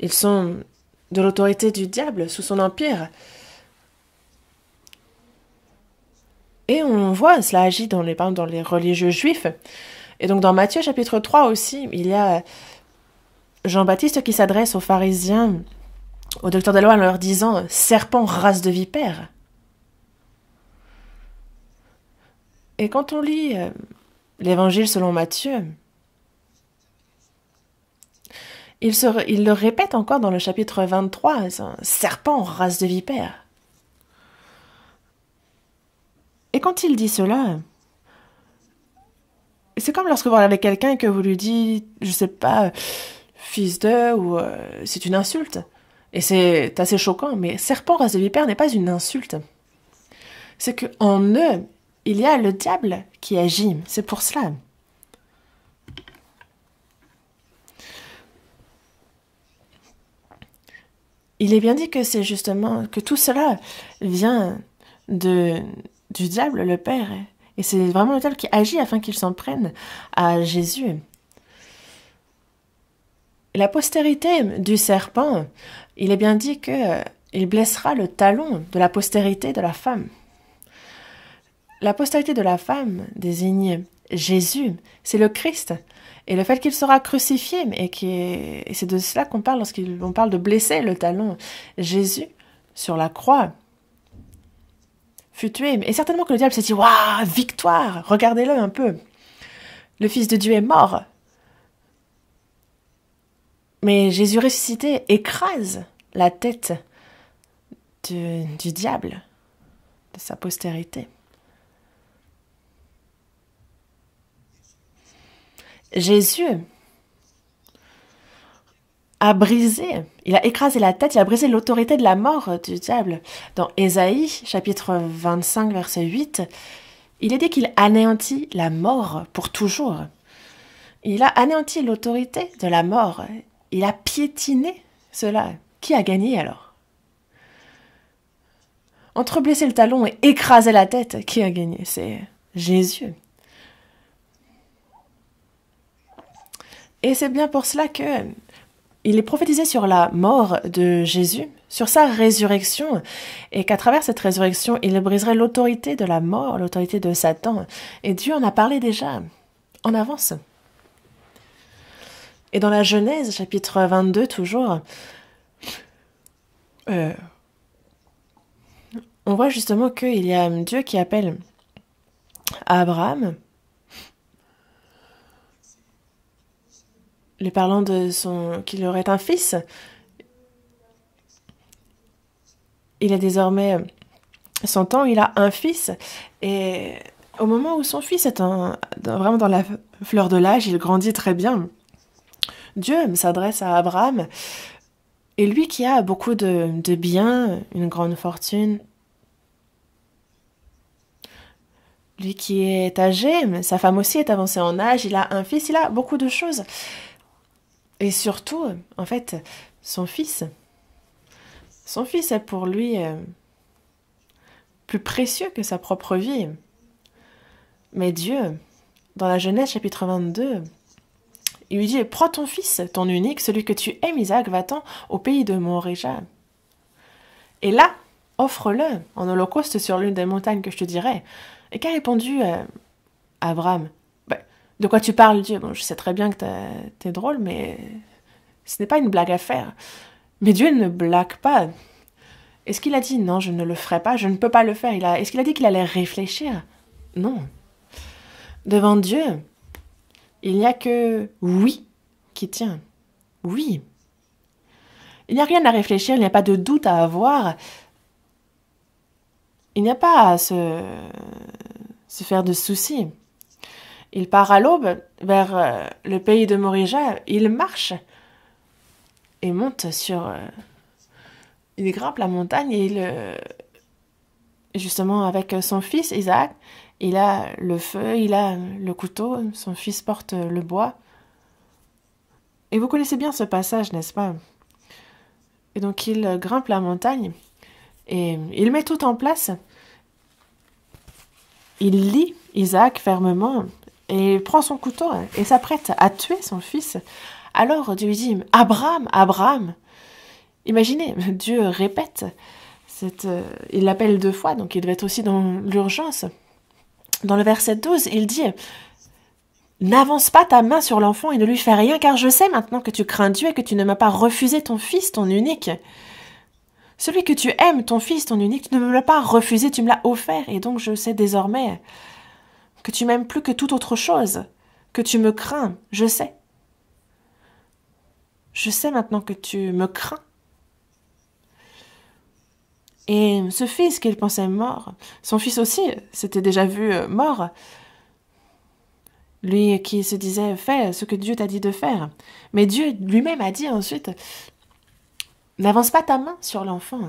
Ils sont de l'autorité du diable sous son empire. Et on voit, cela agit dans les, dans les religieux juifs. Et donc dans Matthieu chapitre 3 aussi, il y a Jean-Baptiste qui s'adresse aux pharisiens, au docteur de loi en leur disant Serpent, race de vipère. Et quand on lit euh, l'évangile selon Matthieu. Il, le répète encore dans le chapitre 23, serpent, race de vipère. Et quand il dit cela, c'est comme lorsque vous regardez quelqu'un et que vous lui dites, je ne sais pas, euh, fils de, ou euh, c'est une insulte. Et c'est assez choquant, mais serpent, race de vipère n'est pas une insulte. C'est que eux, il y a le diable qui agit, c'est pour cela. Il est bien dit que c'est justement que tout cela vient de, du diable, le Père. Et c'est vraiment le diable qui agit afin qu'il s'en prenne à Jésus. La postérité du serpent, il est bien dit que euh, il blessera le talon de la postérité de la femme. La postérité de la femme désigne Jésus, c'est le Christ. Et le fait qu'il sera crucifié, et, c'est de cela qu'on parle lorsqu'on parle de blesser le talon. Jésus, sur la croix, fut tué. Et certainement que le diable s'est dit Waouh, victoire Regardez-le un peu. Le Fils de Dieu est mort. Mais Jésus ressuscité écrase la tête du diable, de sa postérité. Jésus a brisé, il a écrasé la tête, il a brisé l'autorité de la mort du diable. Dans Ésaïe, chapitre 25, verset 8, il est dit qu'il anéantit la mort pour toujours. Il a anéanti l'autorité de la mort. Il a piétiné cela. Qui a gagné alors Entre blesser le talon et écraser la tête, qui a gagné C'est Jésus. Et c'est bien pour cela que il est prophétisé sur la mort de Jésus, sur sa résurrection, et qu'à travers cette résurrection, il briserait l'autorité de la mort, l'autorité de Satan. Et Dieu en a parlé déjà en avance. Et dans la Genèse, chapitre 22, toujours, euh, on voit justement qu'il y a Dieu qui appelle Abraham lui parlant de son qu'il aurait un fils. Il a désormais euh, son temps, il a un fils et au moment où son fils est vraiment dans la fleur de l'âge, il grandit très bien. Dieu s'adresse à Abraham et lui qui a beaucoup de, de biens, une grande fortune, lui qui est âgé, sa femme aussi est avancée en âge, il a un fils, il a beaucoup de choses. Et surtout, euh, en fait, son fils, son fils est pour lui euh, plus précieux que sa propre vie. Mais Dieu, dans la Genèse chapitre 22, il lui dit Prends ton fils, ton unique, celui que tu aimes, Isaac, va-t'en au pays de Moréja. Et là, offre-le en holocauste sur l'une des montagnes que je te dirai. Et qu'a répondu euh, Abraham de quoi tu parles, Dieu je sais très bien que tu es drôle, mais ce n'est pas une blague à faire. Mais Dieu ne blague pas. Est-ce qu'il a dit non, je ne le ferai pas, je ne peux pas le faire Est-ce qu'il a dit qu'il allait réfléchir Non. Devant Dieu, il n'y a que oui qui tient. Oui. Il n'y a rien à réfléchir, il n'y a pas de doute à avoir. Il n'y a pas à se, se faire de soucis. Il part à l'aube vers euh, le pays de Morija. Il marche et monte sur. Euh, il grimpe la montagne et il. Euh, justement, avec son fils Isaac, il a le feu, il a le couteau, son fils porte le bois. Et vous connaissez bien ce passage, n'est-ce pas Et donc il grimpe la montagne et il met tout en place. Il lit Isaac fermement et prend son couteau hein, et s'apprête à tuer son fils. Alors Dieu lui dit Abraham, Abraham Imaginez, Dieu répète, cette, euh, il l'appelle deux fois, donc il devait être aussi dans l'urgence. Dans le verset 12, il dit N'avance pas ta main sur l'enfant et ne lui fais rien, car je sais maintenant que tu crains Dieu et que tu ne m'as pas refusé ton fils, ton unique. Celui que tu aimes, ton fils, ton unique, tu ne me l'as pas refusé, tu me l'as offert, et donc je sais désormais que tu m'aimes plus que toute autre chose, que tu me crains, je sais. Je sais maintenant que tu me crains. Et ce fils qu'il pensait mort, son fils aussi s'était déjà vu euh, mort. Lui qui se disait fais ce que Dieu t'a dit de faire. Mais Dieu lui-même a dit ensuite N'avance pas ta main sur l'enfant.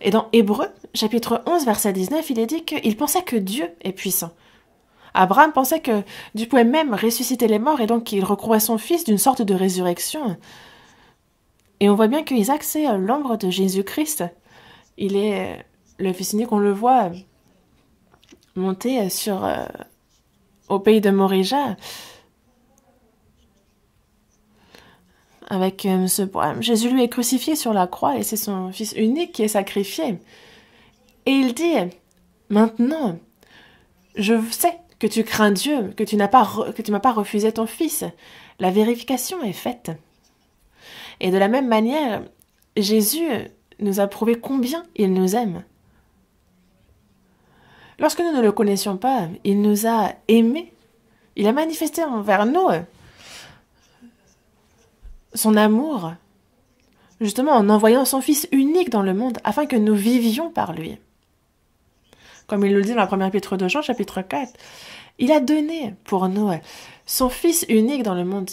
Et dans Hébreu, chapitre 11, verset 19, il est dit qu'il pensait que Dieu est puissant. Abraham pensait que du pouvait même ressusciter les morts et donc il recroit son fils d'une sorte de résurrection. Et on voit bien que Isaac, c'est euh, l'ombre de Jésus-Christ. Il est euh, le fils unique, on le voit euh, monter sur, au pays de Morija avec ce poème. Jésus lui est crucifié sur la croix et c'est son fils unique qui est sacrifié. Et il dit, maintenant, je sais que tu crains Dieu, que tu n'as pas, que tu m'as pas refusé ton fils. La vérification est faite. Et de la même manière, Jésus nous a prouvé combien il nous aime. Lorsque nous ne le connaissions pas, il nous a aimés. Il a manifesté envers nous son amour, justement en envoyant son Fils unique dans le monde afin que nous vivions par lui comme il le dit dans la première épître de Jean, chapitre 4. Il a donné pour nous son Fils unique dans le monde.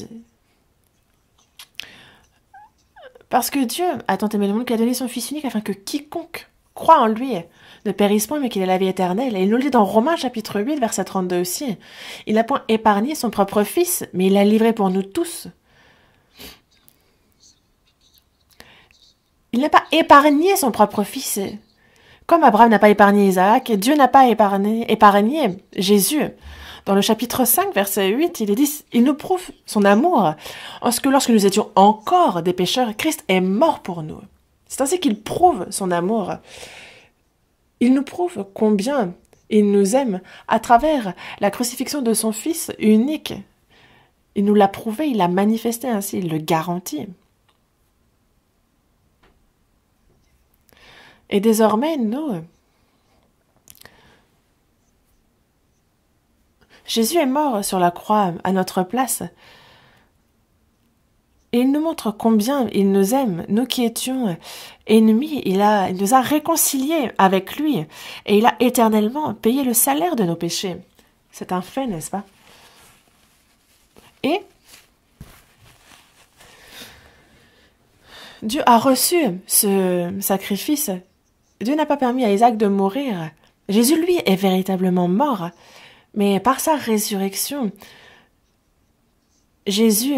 Parce que Dieu a tant aimé le monde qu'il a donné son Fils unique afin que quiconque croit en lui ne périsse point, mais qu'il ait la vie éternelle. Et il nous le dit dans Romains chapitre 8, verset 32 aussi. Il n'a point épargné son propre Fils, mais il l'a livré pour nous tous. Il n'a pas épargné son propre Fils, comme Abraham n'a pas épargné Isaac, Dieu n'a pas épargné, Jésus. Dans le chapitre 5, verset 8, il est dit, il nous prouve son amour, parce que lorsque nous étions encore des pécheurs, Christ est mort pour nous. C'est ainsi qu'il prouve son amour. Il nous prouve combien il nous aime à travers la crucifixion de son Fils unique. Il nous l'a prouvé, il l'a manifesté ainsi, il le garantit. Et désormais, nous, Jésus est mort sur la croix à notre place. il nous montre combien il nous aime, nous qui étions ennemis, il, a, il nous a réconciliés avec lui, et il a éternellement payé le salaire de nos péchés. C'est un fait, n'est-ce pas Et Dieu a reçu ce sacrifice Dieu n'a pas permis à Isaac de mourir. Jésus, lui, est véritablement mort. Mais par sa résurrection, Jésus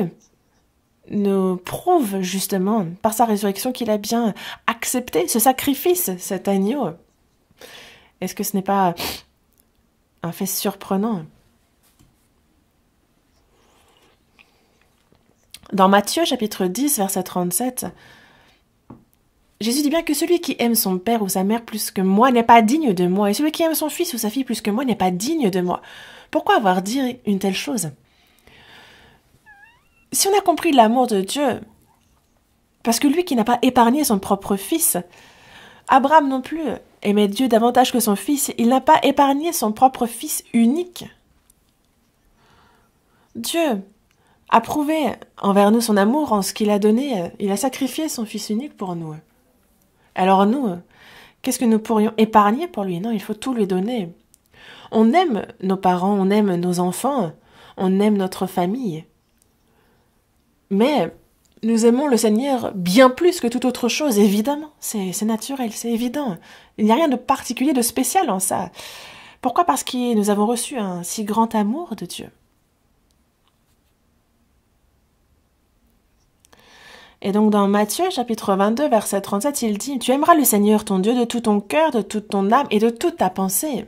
nous prouve justement, par sa résurrection, qu'il a bien accepté ce sacrifice, cet agneau. Est-ce que ce n'est pas un fait surprenant Dans Matthieu chapitre 10, verset 37, Jésus dit bien que celui qui aime son père ou sa mère plus que moi n'est pas digne de moi, et celui qui aime son fils ou sa fille plus que moi n'est pas digne de moi. Pourquoi avoir dit une telle chose Si on a compris l'amour de Dieu, parce que lui qui n'a pas épargné son propre fils, Abraham non plus aimait Dieu davantage que son fils, il n'a pas épargné son propre fils unique. Dieu a prouvé envers nous son amour en ce qu'il a donné, euh, il a sacrifié son fils unique pour nous. Alors nous, euh, qu'est-ce que nous pourrions épargner pour lui Non, il faut tout lui donner. On aime nos parents, on aime nos enfants, on aime notre famille. Mais nous aimons le Seigneur bien plus que toute autre chose, évidemment. C'est naturel, c'est évident. Il n'y a rien de particulier, de spécial en ça. Pourquoi Parce que nous avons reçu un si grand amour de Dieu. Et donc dans Matthieu chapitre 22 verset 37, il dit, Tu aimeras le Seigneur ton Dieu de tout ton cœur, de toute ton âme et de toute ta pensée.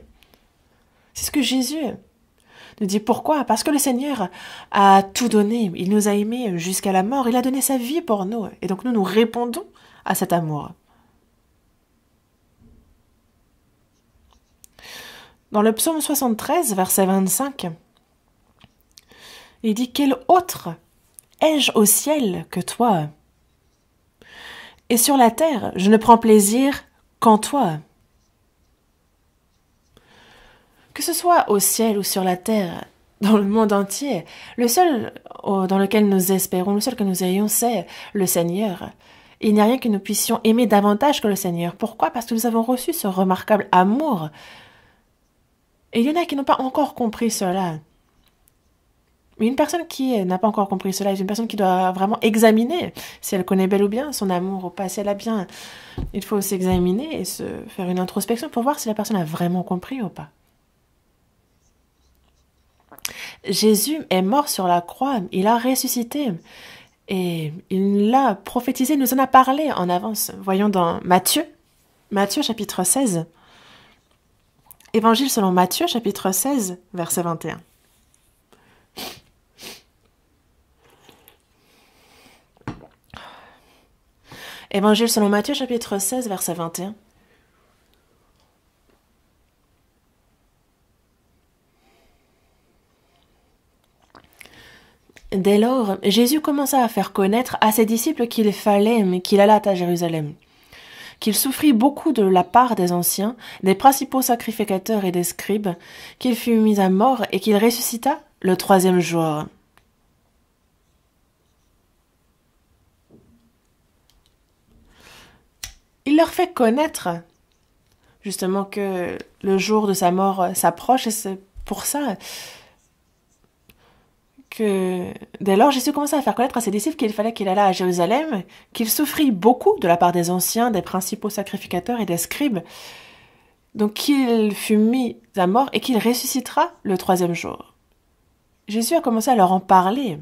C'est ce que Jésus nous dit. Pourquoi Parce que le Seigneur a tout donné. Il nous a aimés jusqu'à la mort. Il a donné sa vie pour nous. Et donc nous nous répondons à cet amour. Dans le psaume 73, verset 25, il dit Quel autre ai-je au ciel que toi et sur la terre, je ne prends plaisir qu'en toi. Que ce soit au ciel ou sur la terre, dans le monde entier, le seul dans lequel nous espérons, le seul que nous ayons, c'est le Seigneur. Il n'y a rien que nous puissions aimer davantage que le Seigneur. Pourquoi Parce que nous avons reçu ce remarquable amour. Et il y en a qui n'ont pas encore compris cela. Mais une personne qui n'a pas encore compris cela est une personne qui doit vraiment examiner si elle connaît bel ou bien son amour ou pas, si elle a bien. Il faut s'examiner et se faire une introspection pour voir si la personne a vraiment compris ou pas. Jésus est mort sur la croix, il a ressuscité et il l'a prophétisé, il nous en a parlé en avance. Voyons dans Matthieu, Matthieu chapitre 16, Évangile selon Matthieu chapitre 16, verset 21. Évangile selon Matthieu chapitre 16 verset 21. Dès lors, Jésus commença à faire connaître à ses disciples qu'il fallait qu'il allât à Jérusalem, qu'il souffrit beaucoup de la part des anciens, des principaux sacrificateurs et des scribes, qu'il fut mis à mort et qu'il ressuscita le troisième jour. leur fait connaître justement que le jour de sa mort euh, s'approche et c'est pour ça que dès lors Jésus commença à faire connaître à ses disciples qu'il fallait qu'il allât à Jérusalem, qu'il souffrit beaucoup de la part des anciens, des principaux sacrificateurs et des scribes, donc qu'il fut mis à mort et qu'il ressuscitera le troisième jour. Jésus a commencé à leur en parler.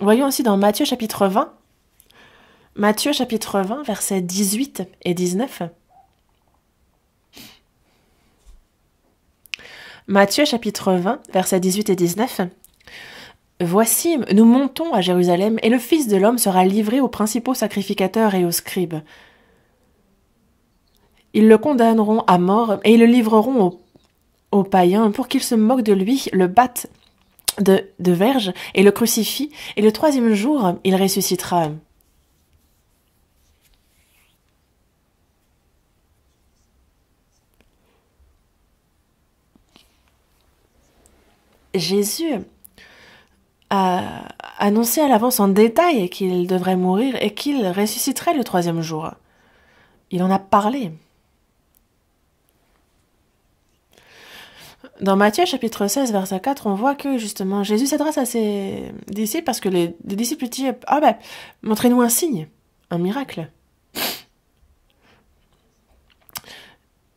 Voyons aussi dans Matthieu chapitre 20, Matthieu chapitre 20, versets 18 et 19. Matthieu chapitre 20, versets 18 et 19. Voici, nous montons à Jérusalem, et le Fils de l'homme sera livré aux principaux sacrificateurs et aux scribes. Ils le condamneront à mort, et ils le livreront aux païens pour qu'ils se moquent de lui, le battent de, de verge et le crucifie, et le troisième jour, il ressuscitera. Jésus a annoncé à l'avance en détail qu'il devrait mourir et qu'il ressusciterait le troisième jour. Il en a parlé. Dans Matthieu chapitre 16, verset 4, on voit que justement Jésus s'adresse à ses disciples parce que les, disciples disent Ah ben, montrez-nous un signe, un miracle.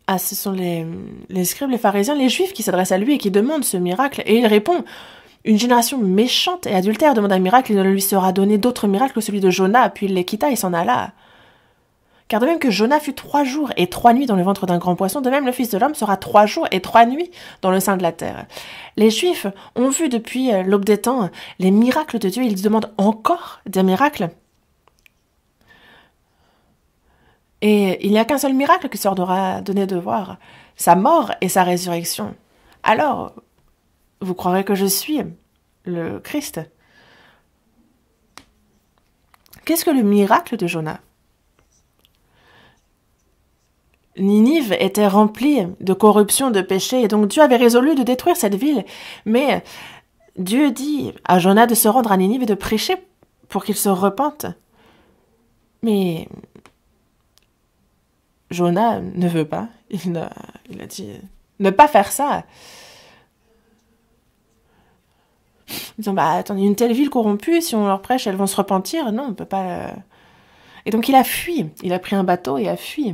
Ah, ce sont les, les scribes, les pharisiens, les juifs qui s'adressent à lui et qui demandent ce miracle. Et il répond Une génération méchante et adultère demande un miracle, il ne lui sera donné d'autre miracle que celui de Jonah, Puis il les quitta et s'en alla. Car de même que Jonah fut trois jours et trois nuits dans le ventre d'un grand poisson, de même le Fils de l'homme sera trois jours et trois nuits dans le sein de la terre. Les Juifs ont vu depuis euh, l'aube des temps les miracles de Dieu, ils demandent encore des miracles. Et il n'y a qu'un seul miracle qui leur aura donné de voir, sa mort et sa résurrection. Alors, vous croirez que je suis le Christ Qu'est-ce que le miracle de Jonas Ninive était remplie de corruption, de péché, et donc Dieu avait résolu de détruire cette ville. Mais Dieu dit à Jonas de se rendre à Ninive et de prêcher pour qu'il se repente. Mais Jonas ne veut pas. Il a, dit ne pas faire ça. Ils disent, bah, attendez, une telle ville corrompue, si on leur prêche, elles vont se repentir. Non, on ne peut pas. Et donc il a fui. Il a pris un bateau et a fui.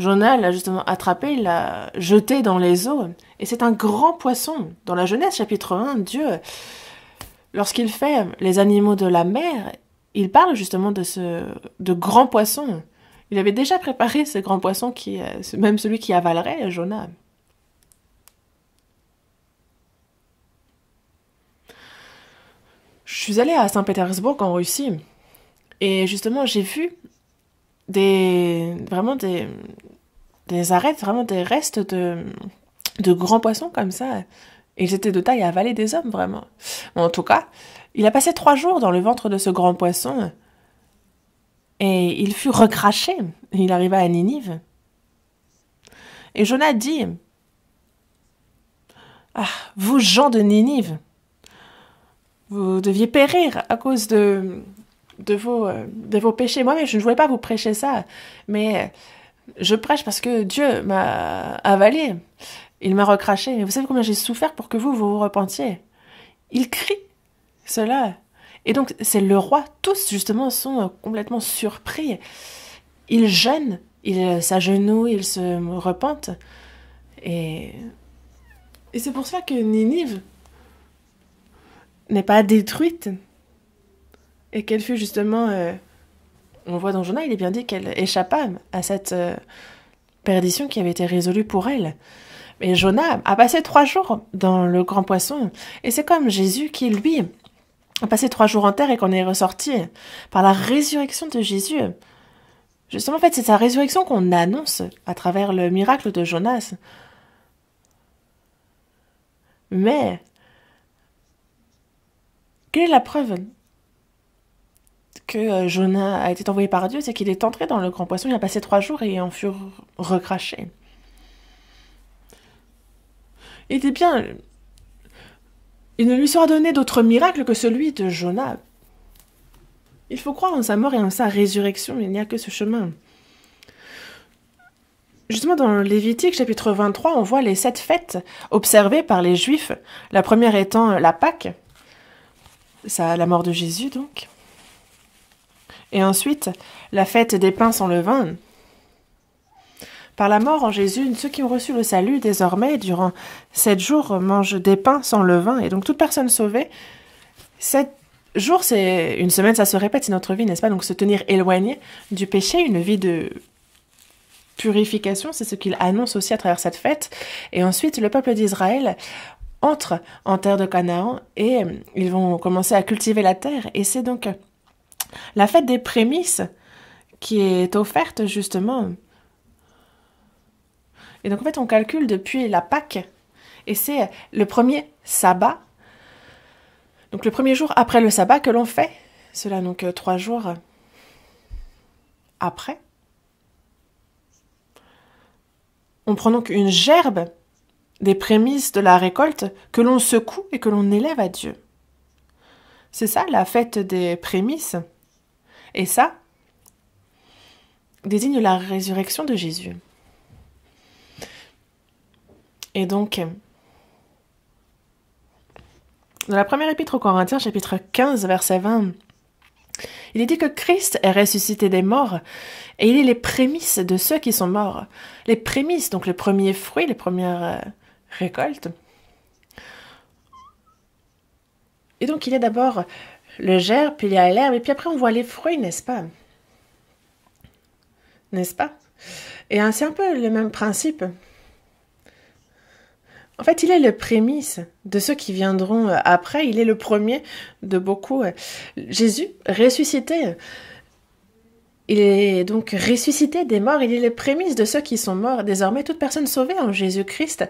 Jonah l'a justement attrapé, il l'a jeté dans les eaux. Et c'est un grand poisson. Dans la Genèse chapitre 1, Dieu, lorsqu'il fait les animaux de la mer, il parle justement de ce de grand poisson. Il avait déjà préparé ce grand poisson, qui, euh, même celui qui avalerait Jonah. Je suis allée à Saint-Pétersbourg en Russie et justement j'ai vu des vraiment des, des arêtes, vraiment des restes de, de grands poissons comme ça. Ils étaient de taille à avaler des hommes, vraiment. en tout cas, il a passé trois jours dans le ventre de ce grand poisson. Et il fut recraché. Il arriva à Ninive. Et Jonas dit Ah, vous gens de Ninive, vous deviez périr à cause de, de, vos, euh, de vos péchés. Moi, je ne voulais pas vous prêcher ça, mais je prêche parce que Dieu m'a avalé. Il m'a recraché. Mais vous savez combien j'ai souffert pour que vous, vous repentiez. Il crie cela. Et donc, c'est le roi. Tous, justement, sont euh, complètement surpris. Ils jeûnent, ils euh, s'agenouillent, ils se repentent. Et, c'est pour ça que Ninive n'est pas détruite. Et qu'elle fut justement... Euh, on voit dans Jonas, il est bien dit qu'elle échappa à cette euh, perdition qui avait été résolue pour elle. Mais Jonas a passé trois jours dans le grand poisson, et c'est comme Jésus qui, lui, a passé trois jours en terre et qu'on est ressorti par la résurrection de Jésus. Justement, en fait, c'est sa résurrection qu'on annonce à travers le miracle de Jonas. Mais, quelle est la preuve que euh, Jonah a été envoyé par Dieu, c'est qu'il est entré dans le grand poisson, il a passé trois jours et en fut recraché. Il bien. Il ne lui sera donné d'autre miracle que celui de Jonah. Il faut croire en sa mort et en sa résurrection, il n'y a que ce chemin. Justement, dans Lévitique chapitre 23, on voit les sept fêtes observées par les Juifs. La première étant la Pâque, ça, la mort de Jésus donc et ensuite la fête des pains sans levain. Par la mort en Jésus, ceux qui ont reçu le salut désormais, durant sept jours, mangent des pains sans levain. Et donc toute personne sauvée, sept jours, c'est une semaine, ça se répète, c'est notre vie, n'est-ce pas Donc se tenir éloigné du péché, une vie de purification, c'est ce qu'il annonce aussi à travers cette fête. Et ensuite, le peuple d'Israël entre en terre de Canaan et ils vont commencer à cultiver la terre. Et c'est donc la fête des prémices qui est offerte justement. Et donc en fait on calcule depuis la Pâque et c'est le premier sabbat, donc le premier jour après le sabbat que l'on fait, cela donc euh, trois jours après. On prend donc une gerbe des prémices de la récolte que l'on secoue et que l'on élève à Dieu. C'est ça la fête des prémices. Et ça désigne la résurrection de Jésus. Et donc, dans la première épître aux Corinthiens, chapitre 15, verset 20, il est dit que Christ est ressuscité des morts et il est les prémices de ceux qui sont morts. Les prémices, donc les premiers fruits, les premières euh, récoltes. Et donc il est d'abord le gerbe, puis il y a l'herbe, et puis après on voit les fruits, n'est-ce pas N'est-ce pas Et hein, c'est un peu le même principe. En fait, il est le prémisse de ceux qui viendront euh, après, il est le premier de beaucoup. Euh. Jésus, ressuscité, il est donc ressuscité des morts, il est le prémisse de ceux qui sont morts. Désormais, toute personne sauvée en Jésus-Christ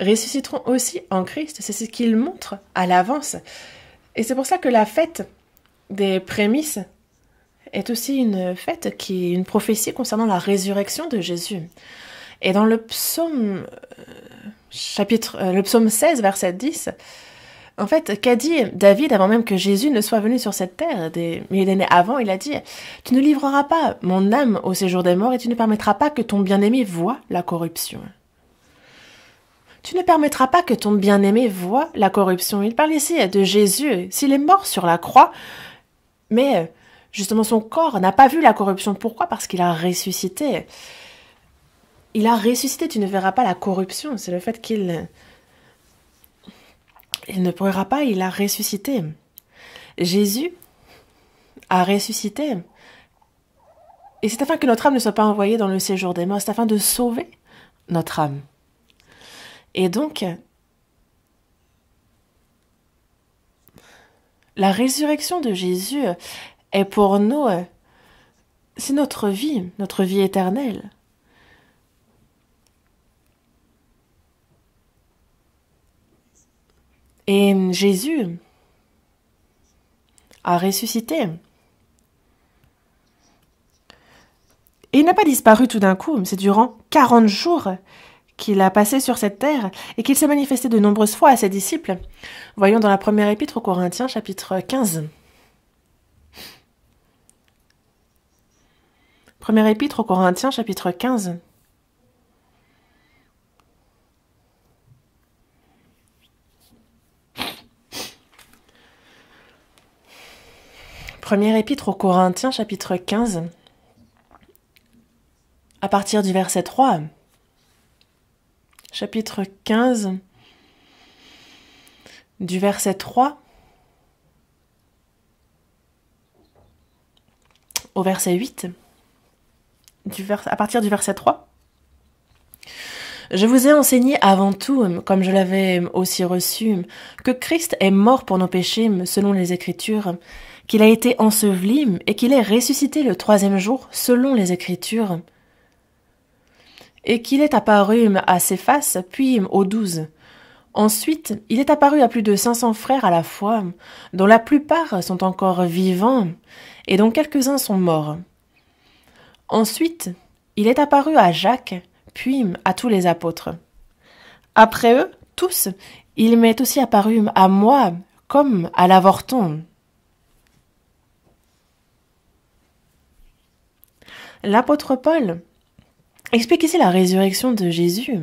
ressusciteront aussi en Christ. C'est ce qu'il montre à l'avance. Et c'est pour ça que la fête des prémices est aussi une fête qui est une prophétie concernant la résurrection de Jésus. Et dans le psaume euh, chapitre euh, le psaume 16 verset 10, en fait, qu'a dit David avant même que Jésus ne soit venu sur cette terre des milliers d'années avant, il a dit "Tu ne livreras pas mon âme au séjour des morts et tu ne permettras pas que ton bien-aimé voie la corruption." Tu ne permettras pas que ton bien-aimé voie la corruption. Il parle ici de Jésus. S'il est mort sur la croix, mais euh, justement son corps n'a pas vu la corruption. Pourquoi Parce qu'il a ressuscité. Il a ressuscité, tu ne verras pas la corruption. C'est le fait qu'il il ne pourra pas, il a ressuscité. Jésus a ressuscité. Et c'est afin que notre âme ne soit pas envoyée dans le séjour des morts, c'est afin de sauver notre âme. Et donc, la résurrection de Jésus est pour nous, c'est notre vie, notre vie éternelle. Et Jésus a ressuscité. Et il n'a pas disparu tout d'un coup, c'est durant 40 jours qu'il a passé sur cette terre et qu'il s'est manifesté de nombreuses fois à ses disciples. Voyons dans la première épître aux Corinthiens chapitre 15. Première épître aux Corinthiens chapitre 15. Première épître aux Corinthiens chapitre 15. À partir du verset 3 chapitre 15, du verset 3 au verset 8, à partir du verset 3. Je vous ai enseigné avant tout, comme je l'avais aussi reçu, que Christ est mort pour nos péchés selon les Écritures, qu'il a été enseveli et qu'il est ressuscité le troisième jour selon les Écritures, et qu'il est apparu à faces, puis aux douze. Ensuite, il est apparu à plus de cinq cents frères à la fois, dont la plupart sont encore vivants, et dont quelques-uns sont morts. Ensuite, il est apparu à Jacques, puis à tous les apôtres. Après eux, tous, il m'est aussi apparu à moi, comme à l'avorton. L'apôtre Paul, expliquez ici la résurrection de Jésus.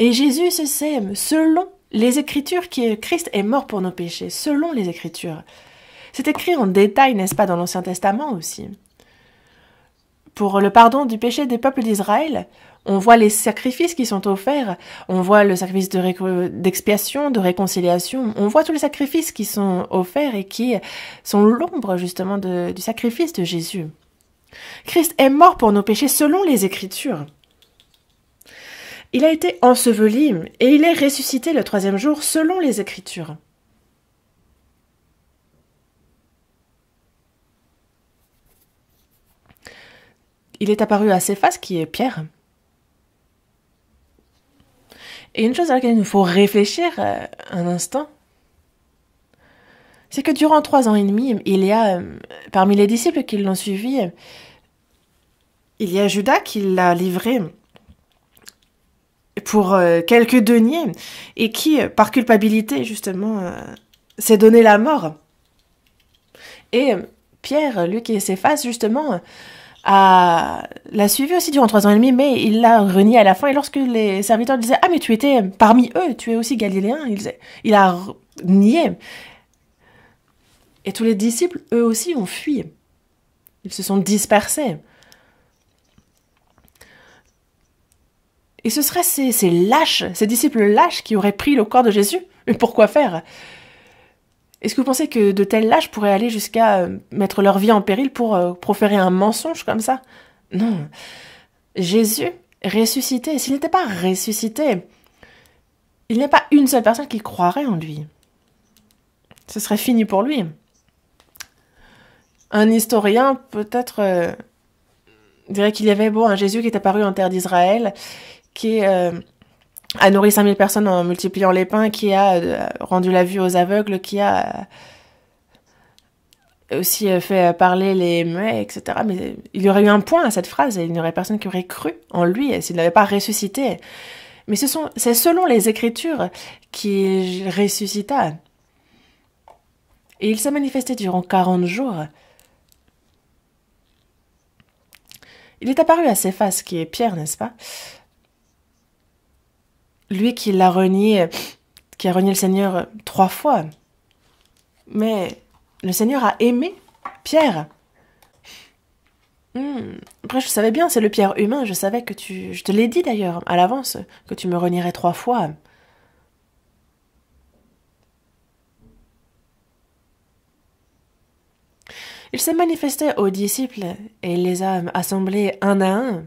Et Jésus se sème selon les Écritures qui Christ est mort pour nos péchés, selon les Écritures. C'est écrit en détail, n'est-ce pas, dans l'Ancien Testament aussi. Pour le pardon du péché des peuples d'Israël, on voit les sacrifices qui sont offerts, on voit le sacrifice d'expiation, de, réconciliation, on voit tous les sacrifices qui sont offerts et qui sont l'ombre justement du sacrifice de Jésus. Christ est mort pour nos péchés selon les Écritures. Il a été enseveli et il est ressuscité le troisième jour selon les Écritures. Il est apparu à faces qui est Pierre. Et une chose à laquelle il nous faut réfléchir euh, un instant, c'est que durant trois ans et demi, il y a, euh, parmi les disciples qui l'ont suivi, euh, il y a Judas qui l'a livré pour euh, quelques deniers et qui, par culpabilité, justement, s'est donné la mort. Et Pierre, lui qui s'efface, justement, a, l'a suivi aussi durant trois ans et demi, mais il l'a renié à la fin. Et lorsque les serviteurs disaient Ah, mais tu étais parmi eux, tu es aussi galiléen, il, il a nié. Et tous les disciples, eux aussi, ont fui. Ils se sont dispersés. Et ce serait ces, lâches, ces disciples lâches qui auraient pris le corps de Jésus. Mais pourquoi faire Est-ce que vous pensez que de tels lâches pourraient aller jusqu'à euh, mettre leur vie en péril pour euh, proférer un mensonge comme ça Non. Jésus, ressuscité, s'il n'était pas ressuscité, il n'y a pas une seule personne qui croirait en lui. Ce serait fini pour lui un historien peut-être euh, dirait qu'il y avait bon un Jésus qui est apparu en terre d'Israël, qui euh, a nourri 5000 personnes en multipliant les pains, qui a euh, rendu la vue aux aveugles, qui a aussi fait parler les muets, etc. Mais il y aurait eu un point à cette phrase et il n'y aurait personne qui aurait cru en lui s'il n'avait pas ressuscité. Mais c'est selon les Écritures qu'il ressuscita. Et il s'est manifesté durant 40 jours. Il est apparu à faces qui est Pierre, n'est-ce pas Lui qui l'a renié, qui a renié le Seigneur trois fois. Mais le Seigneur a aimé Pierre. Hmm. Après, je savais bien, c'est le Pierre humain, je savais que tu... Je te l'ai dit d'ailleurs, à l'avance, que tu me renierais trois fois. il s'est manifesté aux disciples et les a assemblés un à un.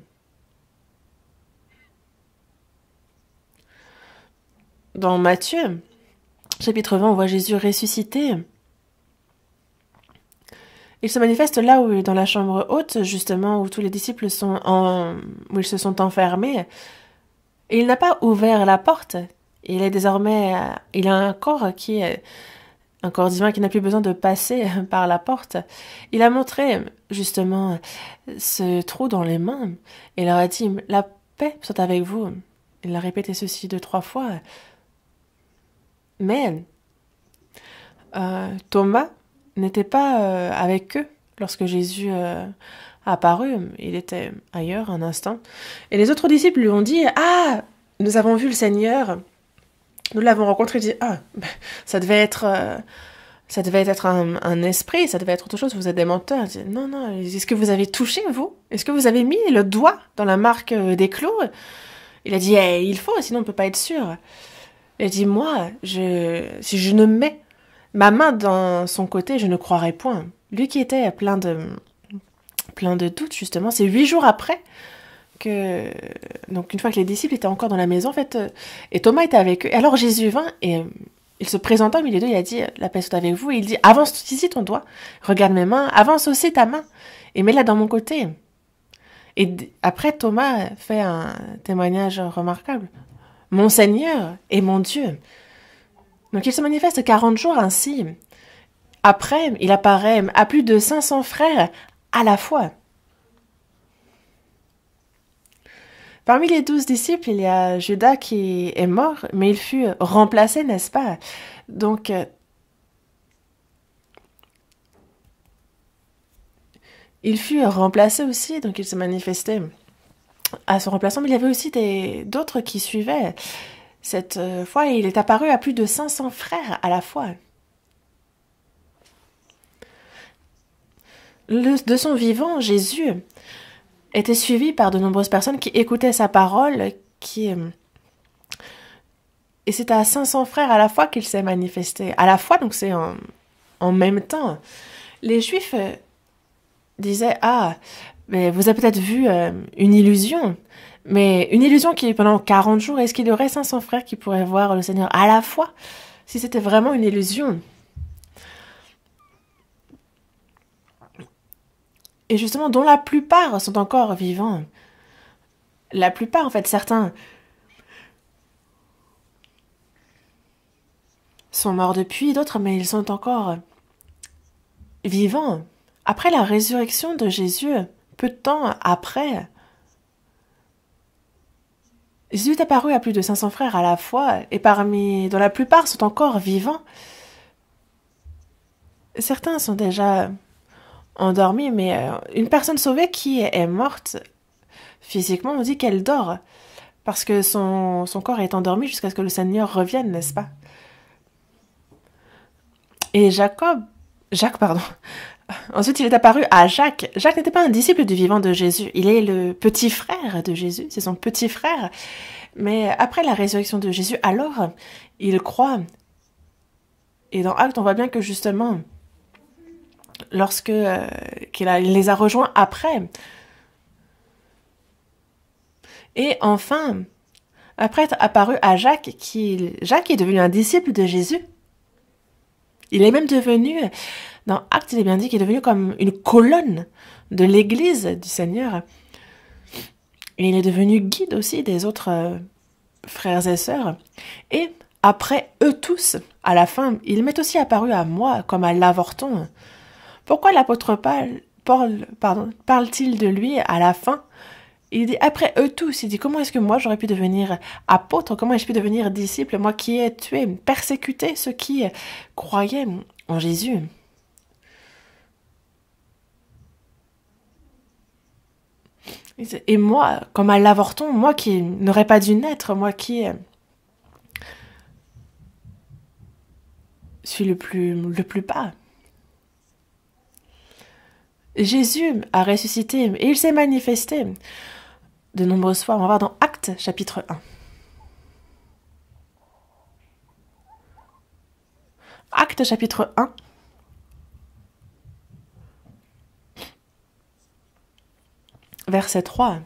Dans Matthieu, chapitre 20, on voit Jésus ressuscité. Il se manifeste là où, dans la chambre haute, justement, où tous les disciples sont en... où ils se sont enfermés. il n'a pas ouvert la porte. Il est désormais, euh, il a un corps qui est un corps divin qui n'a plus besoin de passer par la porte. Il a montré justement ce trou dans les mains et leur a dit La paix soit avec vous. Il a répété ceci deux, trois fois. Mais euh, Thomas n'était pas euh, avec eux lorsque Jésus euh, apparut. Il était ailleurs un instant. Et les autres disciples lui ont dit Ah, nous avons vu le Seigneur nous l'avons rencontré, il dit Ah, ça devait être. Euh, ça devait être un, esprit, ça devait être autre chose, vous êtes des menteurs. non, non, est-ce que vous avez touché, vous Est-ce que vous avez mis le doigt dans la marque euh, des clous Il a dit, eh, il faut, sinon on ne peut pas être sûr. Il a dit, moi, je, si je ne mets ma main dans son côté, je ne croirai point. Lui qui était plein de, plein de doutes, justement, c'est huit jours après donc une fois que les disciples étaient encore dans la maison, en fait, euh, et Thomas était avec eux. alors Jésus vint et euh, il se présenta au milieu d'eux. Il a dit euh, la paix soit avec vous. Et il dit avance tout ici ton doigt, regarde mes mains, avance aussi ta main et mets-la dans mon côté. Et après Thomas fait un témoignage remarquable. Mon Seigneur et mon Dieu. Donc il se manifeste 40 jours ainsi. Après, il apparaît à plus de 500 frères à la fois. Parmi les douze disciples, il y a Judas qui est mort, mais il fut remplacé, n'est-ce pas Donc, euh, il fut remplacé aussi, donc il se manifestait à son remplaçant, mais il y avait aussi d'autres qui suivaient cette euh, fois, et il est apparu à plus de 500 frères à la fois. de son vivant, Jésus était suivi par de nombreuses personnes qui écoutaient sa parole, qui... Euh, et c'est à 500 frères à la fois qu'il s'est manifesté. À la fois, donc c'est en, même temps. Les Juifs euh, disaient, ah, mais vous avez peut-être vu euh, une illusion, mais une illusion qui est pendant 40 jours, est-ce qu'il y aurait 500 frères qui pourraient voir le Seigneur à la fois si c'était vraiment une illusion et justement dont la plupart sont encore vivants. La plupart, en fait, certains sont morts depuis, d'autres, mais ils sont encore vivants. Après la résurrection de Jésus, peu de temps après, Jésus est apparu à plus de 500 frères à la fois, et parmi, dont la plupart sont encore vivants. Certains sont déjà endormi, mais euh, une personne sauvée qui est morte physiquement, on dit qu'elle dort, parce que son, son corps est endormi jusqu'à ce que le Seigneur revienne, n'est-ce pas Et Jacob, Jacques, pardon, ensuite il est apparu à Jacques. Jacques n'était pas un disciple du vivant de Jésus, il est le petit frère de Jésus, c'est son petit frère. Mais après la résurrection de Jésus, alors, il croit. Et dans Acte, on voit bien que justement, lorsque euh, qu'il les a rejoints après. Et enfin, après être apparu à Jacques, qui Jacques est devenu un disciple de Jésus. Il est même devenu, dans Actes, il est bien dit qu'il est devenu comme une colonne de l'Église du Seigneur. Et il est devenu guide aussi des autres euh, frères et sœurs. Et après eux tous, à la fin, il m'est aussi apparu à moi comme à l'avorton. Pourquoi l'apôtre Paul, parle-t-il de lui à la fin il dit après eux tous, il dit comment est-ce que moi j'aurais pu devenir apôtre, comment ai-je pu devenir disciple, moi qui ai tué, persécuté ceux qui euh, croyaient en Jésus. Et moi, comme à l'avorton, moi qui n'aurais pas dû naître, moi qui euh, suis le plus, le plus bas. Jésus a ressuscité et il s'est manifesté de nombreuses fois. On va voir dans Actes chapitre 1. Actes chapitre 1. Verset 3.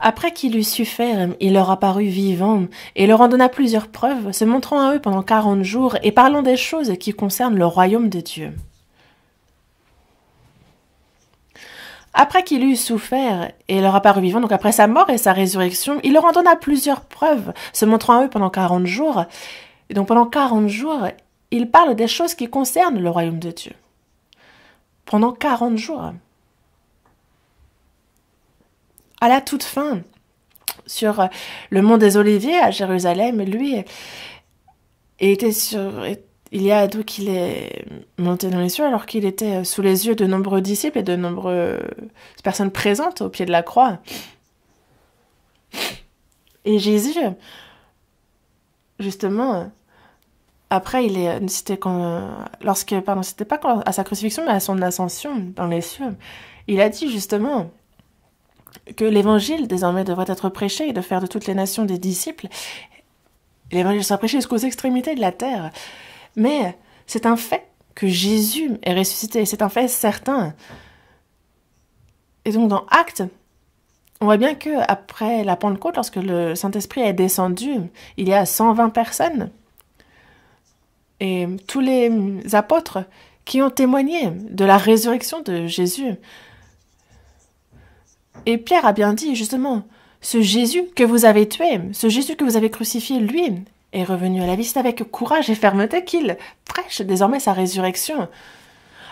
Après qu'il eut souffert, il leur apparut vivant, et leur en donna plusieurs preuves, se montrant à eux pendant quarante jours, et parlant des choses qui concernent le royaume de Dieu. Après qu'il eut souffert et leur apparut vivant, donc après sa mort et sa résurrection, il leur en donna plusieurs preuves, se montrant à eux pendant quarante jours. Et donc pendant quarante jours, il parle des choses qui concernent le royaume de Dieu. Pendant quarante jours à la toute fin, sur euh, le mont des Oliviers à Jérusalem, lui était sur, il y a d'où qu'il est monté dans les cieux alors qu'il était euh, sous les yeux de nombreux disciples et de nombreuses personnes présentes au pied de la croix. Et Jésus, justement, après, il est, euh, c'était lorsque, pardon, c'était pas à sa crucifixion, mais à son ascension dans les cieux, il a dit justement, que l'évangile désormais devrait être prêché et de faire de toutes les nations des disciples. L'évangile sera prêché jusqu'aux extrémités de la terre. Mais c'est un fait que Jésus est ressuscité, c'est un fait certain. Et donc dans Actes, on voit bien que après la Pentecôte, lorsque le Saint-Esprit est descendu, il y a 120 personnes et tous les apôtres qui ont témoigné de la résurrection de Jésus. Et Pierre a bien dit, justement, ce Jésus que vous avez tué, ce Jésus que vous avez crucifié, lui, est revenu à la vie, c'est avec courage et fermeté qu'il prêche désormais sa résurrection.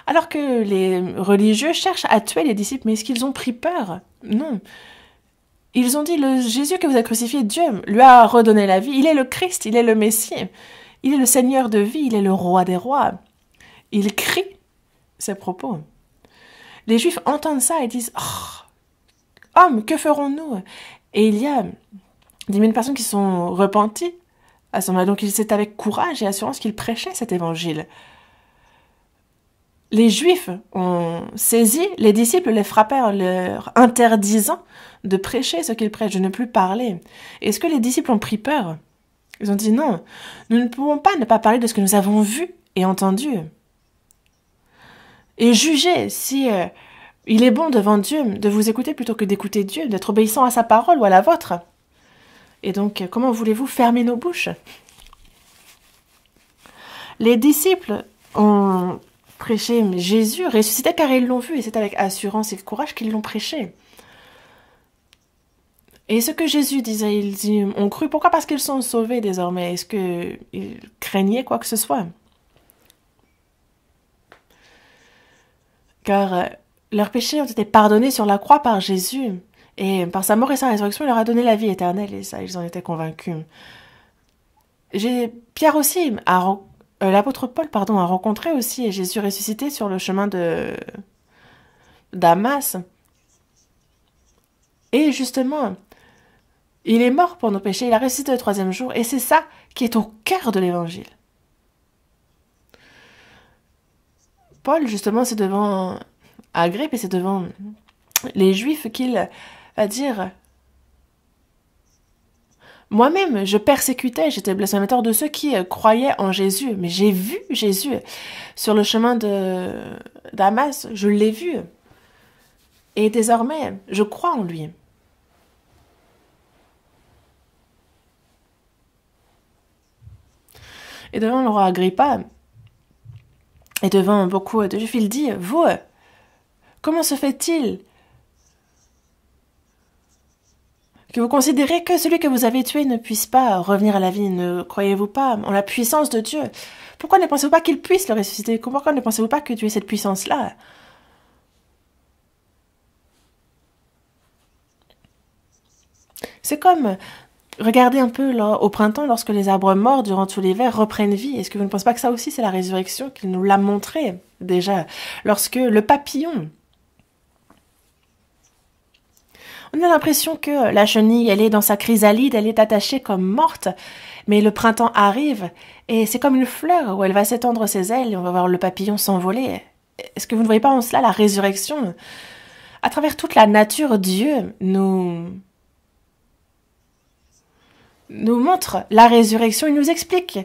Alors que les religieux cherchent à tuer les disciples, mais est-ce qu'ils ont pris peur Non. Ils ont dit, le Jésus que vous avez crucifié, Dieu lui a redonné la vie, il est le Christ, il est le Messie, il est le Seigneur de vie, il est le Roi des rois. Il crie ces propos. Les Juifs entendent ça et disent, oh, Hommes, ah, que ferons-nous Et il y a dix mille personnes qui sont repenties à ce moment-là. Donc c'est avec courage et assurance qu'il prêchait cet évangile. Les Juifs ont saisi les disciples, les frappèrent, leur interdisant de prêcher ce qu'ils prêchent, de ne plus parler. Est-ce que les disciples ont pris peur Ils ont dit non, nous ne pouvons pas ne pas parler de ce que nous avons vu et entendu. Et juger si euh, il est bon devant Dieu de vous écouter plutôt que d'écouter Dieu, d'être obéissant à sa parole ou à la vôtre. Et donc, comment voulez-vous fermer nos bouches Les disciples ont prêché mais Jésus ressuscité car ils l'ont vu et c'est avec assurance et courage qu'ils l'ont prêché. Et ce que Jésus disait, ils ont cru. Pourquoi Parce qu'ils sont sauvés désormais. Est-ce qu'ils craignaient quoi que ce soit Car leurs péchés ont été pardonnés sur la croix par Jésus. Et par sa mort et sa résurrection, il leur a donné la vie éternelle. Et ça, ils en étaient convaincus. Pierre aussi, euh, l'apôtre Paul, pardon, a rencontré aussi Jésus ressuscité sur le chemin de Damas. Et justement, il est mort pour nos péchés, il a ressuscité le troisième jour, et c'est ça qui est au cœur de l'évangile. Paul, justement, c'est devant Agrippa et c'est devant les Juifs qu'il va dire moi-même, je persécutais, j'étais blasphémateur de ceux qui euh, croyaient en Jésus. Mais j'ai vu Jésus sur le chemin de Damas, je l'ai vu. Et désormais, je crois en lui. Et devant le roi Agrippa, et devant beaucoup de Juifs, il dit, vous, Comment se fait-il que vous considérez que celui que vous avez tué ne puisse pas revenir à la vie Ne croyez-vous pas en la puissance de Dieu Pourquoi ne pensez-vous pas qu'il puisse le ressusciter Pourquoi ne pensez-vous pas que tu ait cette puissance-là C'est comme Regardez un peu là, au printemps lorsque les arbres morts durant tout l'hiver reprennent vie. Est-ce que vous ne pensez pas que ça aussi c'est la résurrection qu'il nous l'a montré déjà lorsque le papillon On a l'impression que la chenille, elle est dans sa chrysalide, elle est attachée comme morte. Mais le printemps arrive et c'est comme une fleur où elle va s'étendre ses ailes et on va voir le papillon s'envoler. Est-ce que vous ne voyez pas en cela la résurrection À travers toute la nature, Dieu nous nous montre la résurrection, il nous explique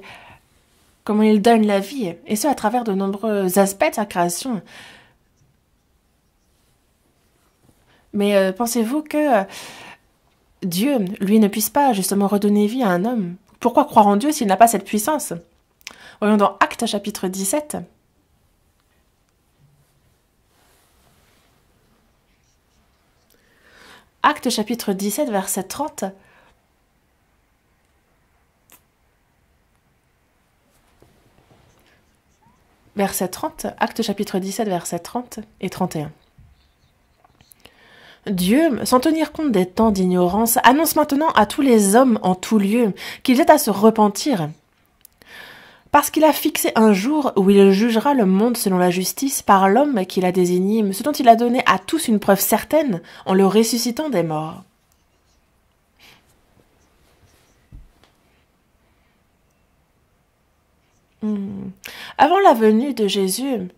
comment il donne la vie, et ce à travers de nombreux aspects de sa création. Mais euh, pensez-vous que euh, Dieu, lui, ne puisse pas justement redonner vie à un homme Pourquoi croire en Dieu s'il n'a pas cette puissance Voyons dans Actes chapitre 17. Actes chapitre 17, verset 30. Verset 30, Actes chapitre 17, verset 30 et 31. Dieu, sans tenir compte des temps d'ignorance, annonce maintenant à tous les hommes en tout lieu qu'ils aient à se repentir. Parce qu'il a fixé un jour où il jugera le monde selon la justice par l'homme qu'il a désigné, ce dont il a donné à tous une preuve certaine en le ressuscitant des morts. Hmm. Avant la venue de Jésus,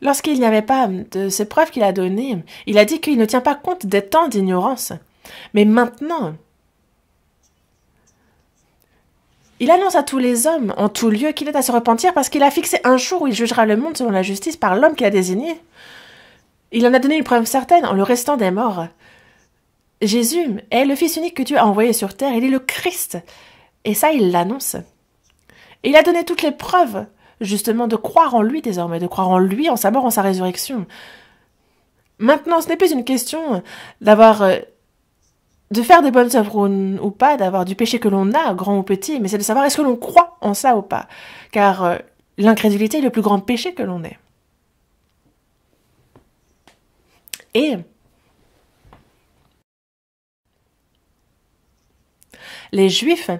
Lorsqu'il n'y avait pas de ces preuves qu'il a données, il a dit qu'il ne tient pas compte des temps d'ignorance. Mais maintenant, il annonce à tous les hommes, en tout lieu, qu'il est à se repentir parce qu'il a fixé un jour où il jugera le monde selon la justice par l'homme qu'il a désigné. Il en a donné une preuve certaine en le restant des morts. Jésus est le Fils unique que Dieu a envoyé sur terre, il est le Christ. Et ça, il l'annonce. Et Il a donné toutes les preuves justement de croire en lui désormais, de croire en lui, en sa mort, en sa résurrection. Maintenant, ce n'est plus une question euh, d'avoir euh, de faire des bonnes œuvres ou, pas, d'avoir du péché que l'on a, grand ou petit, mais c'est de savoir est-ce que l'on croit en ça ou pas, car euh, l'incrédulité est le plus grand péché que l'on ait. Et les Juifs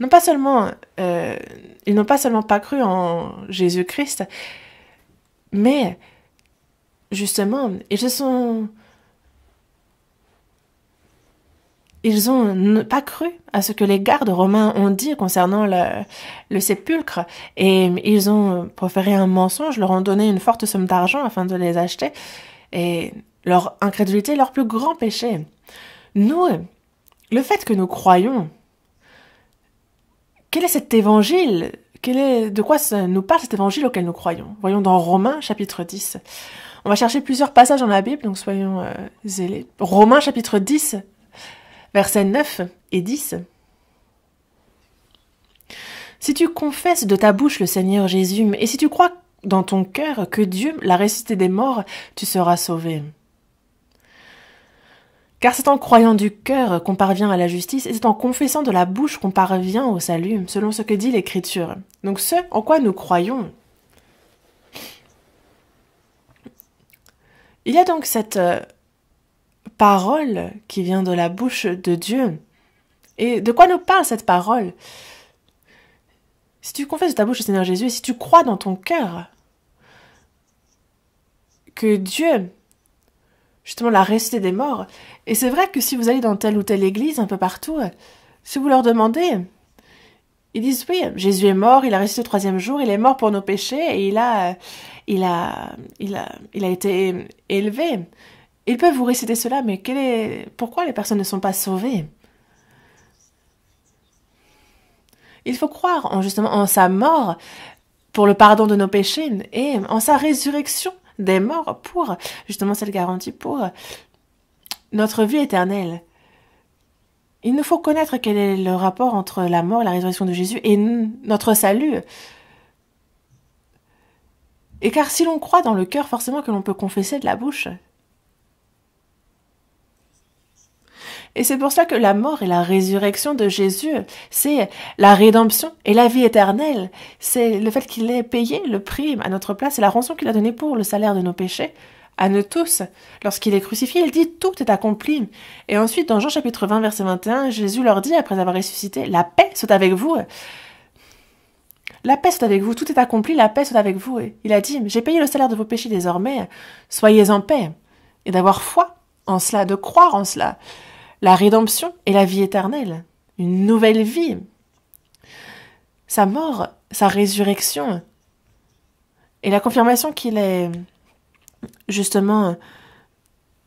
non pas seulement, euh, ils n'ont pas seulement pas cru en Jésus-Christ, mais justement, ils se sont... Ils n'ont pas cru à ce que les gardes romains ont dit concernant le, le, sépulcre et ils ont proféré un mensonge, leur ont donné une forte somme d'argent afin de les acheter et leur incrédulité leur plus grand péché. Nous, le fait que nous croyons quel est cet évangile Quel est, De quoi nous parle cet évangile auquel nous croyons Voyons dans Romains chapitre 10. On va chercher plusieurs passages dans la Bible, donc soyons euh, zélés. Romains chapitre 10, versets 9 et 10. Si tu confesses de ta bouche le Seigneur Jésus, et si tu crois dans ton cœur que Dieu l'a ressuscité des morts, tu seras sauvé. Car c'est en croyant du cœur qu'on parvient à la justice et c'est en confessant de la bouche qu'on parvient au salut, selon ce que dit l'Écriture. Donc ce en quoi nous croyons. Il y a donc cette euh, parole qui vient de la bouche de Dieu. Et de quoi nous parle cette parole Si tu confesses de ta bouche le Seigneur Jésus et si tu crois dans ton cœur que Dieu justement la restée des morts. Et c'est vrai que si vous allez dans telle ou telle église, un peu partout, euh, si vous leur demandez, ils disent oui, Jésus est mort, il a resté le troisième jour, il est mort pour nos péchés et il a, euh, il a, il a, il a été élevé. Ils peuvent vous réciter cela, mais quel est, pourquoi les personnes ne sont pas sauvées Il faut croire justement en sa mort pour le pardon de nos péchés et en sa résurrection des morts pour justement cette garantie pour euh, notre vie éternelle. Il nous faut connaître quel est le rapport entre la mort la résurrection de Jésus et notre salut. Et car si l'on croit dans le cœur, forcément que l'on peut confesser de la bouche. Et c'est pour ça que la mort et la résurrection de Jésus, c'est la rédemption et la vie éternelle. C'est le fait qu'il ait payé le prix à notre place et la rançon qu'il a donnée pour le salaire de nos péchés à nous tous. Lorsqu'il est crucifié, il dit tout est accompli. Et ensuite, dans Jean chapitre 20, verset 21, Jésus leur dit, après avoir ressuscité, la paix soit avec vous. La paix soit avec vous, tout est accompli, la paix soit avec vous. il a dit, j'ai payé le salaire de vos péchés désormais, soyez en paix. Et d'avoir foi en cela, de croire en cela la rédemption et la vie éternelle, une nouvelle vie. Sa mort, sa résurrection et la confirmation qu'il est justement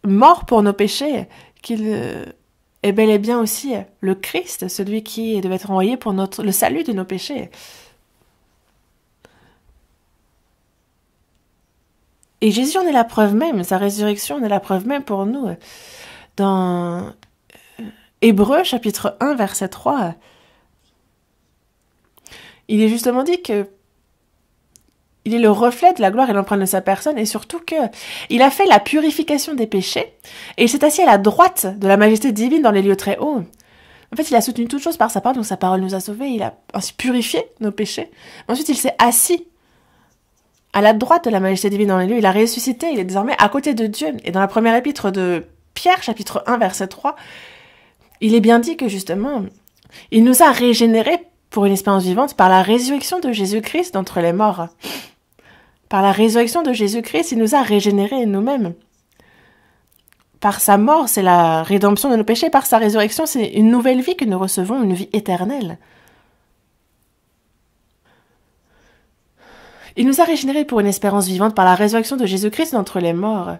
mort pour nos péchés, qu'il euh, est bel et bien aussi le Christ, celui qui devait être envoyé pour notre, le salut de nos péchés. Et Jésus en est la preuve même, sa résurrection en est la preuve même pour nous. Dans Hébreu chapitre 1 verset 3, il est justement dit que il est le reflet de la gloire et l'empreinte de sa personne et surtout que il a fait la purification des péchés et il s'est assis à la droite de la majesté divine dans les lieux très hauts. En fait, il a soutenu toute chose par sa parole, donc sa parole nous a sauvés, il a ainsi purifié nos péchés. Ensuite, il s'est assis à la droite de la majesté divine dans les lieux, il a ressuscité, il est désormais à côté de Dieu. Et dans la première épître de Pierre, chapitre 1, verset 3, il est bien dit que justement, il nous a régénérés pour une espérance vivante par la résurrection de Jésus-Christ d'entre les morts. Par la résurrection de Jésus-Christ, il nous a régénérés nous-mêmes. Par sa mort, c'est la rédemption de nos péchés. Par sa résurrection, c'est une nouvelle vie que nous recevons, une vie éternelle. Il nous a régénérés pour une espérance vivante par la résurrection de Jésus-Christ d'entre les morts.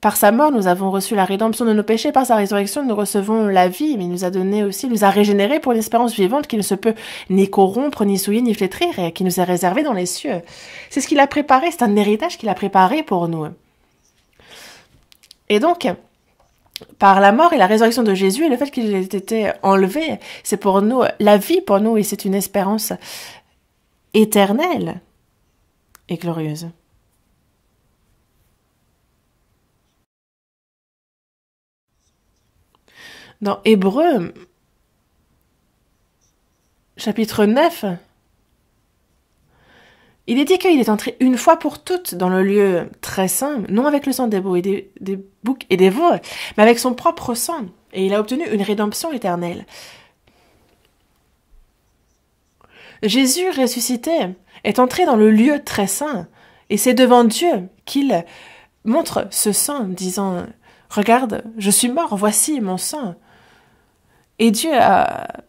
Par sa mort, nous avons reçu la rédemption de nos péchés, par sa résurrection, nous recevons la vie, mais il nous a donné aussi, il nous a régénéré pour l'espérance vivante qui ne se peut ni corrompre, ni souiller, ni flétrir, et qui nous est réservée dans les cieux. C'est ce qu'il a préparé, c'est un héritage qu'il a préparé pour nous. Et donc, par la mort et la résurrection de Jésus et le fait qu'il ait été enlevé, c'est pour nous la vie pour nous et c'est une espérance éternelle et glorieuse. dans Hébreu, chapitre 9, il est dit qu'il est entré une fois pour toutes dans le lieu très saint, non avec le sang des boucs et des, boucs et des veaux, mais avec son propre sang, et il a obtenu une rédemption éternelle. Jésus ressuscité est entré dans le lieu très saint, et c'est devant Dieu qu'il montre ce sang, disant Regarde, je suis mort, voici mon sang. Et Dieu,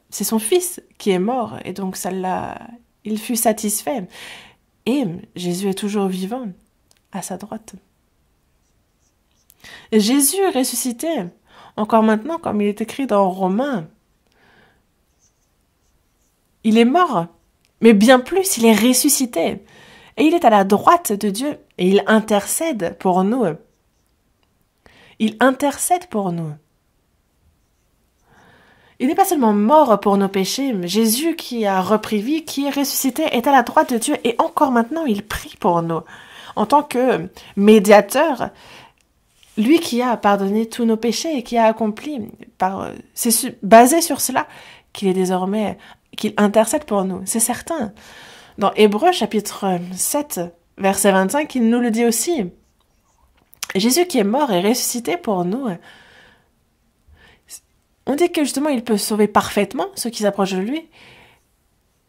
c'est son fils qui est mort, et donc ça l'a... il fut satisfait. Et Jésus est toujours vivant, à sa droite. Jésus ressuscité, encore maintenant, comme il est écrit dans Romains, il est mort, mais bien plus, il est ressuscité. Et il est à la droite de Dieu, et il intercède pour nous. Il intercède pour nous. Il n'est pas seulement mort pour nos péchés, mais Jésus qui a repris vie, qui est ressuscité, est à la droite de Dieu et encore maintenant il prie pour nous. En tant que médiateur, lui qui a pardonné tous nos péchés et qui a accompli, par, c'est basé sur cela qu'il est désormais, qu'il intercède pour nous, c'est certain. Dans Hébreu chapitre 7, verset 25, il nous le dit aussi. Jésus qui est mort et ressuscité pour nous, on dit que justement il peut sauver parfaitement ceux qui s'approchent de lui,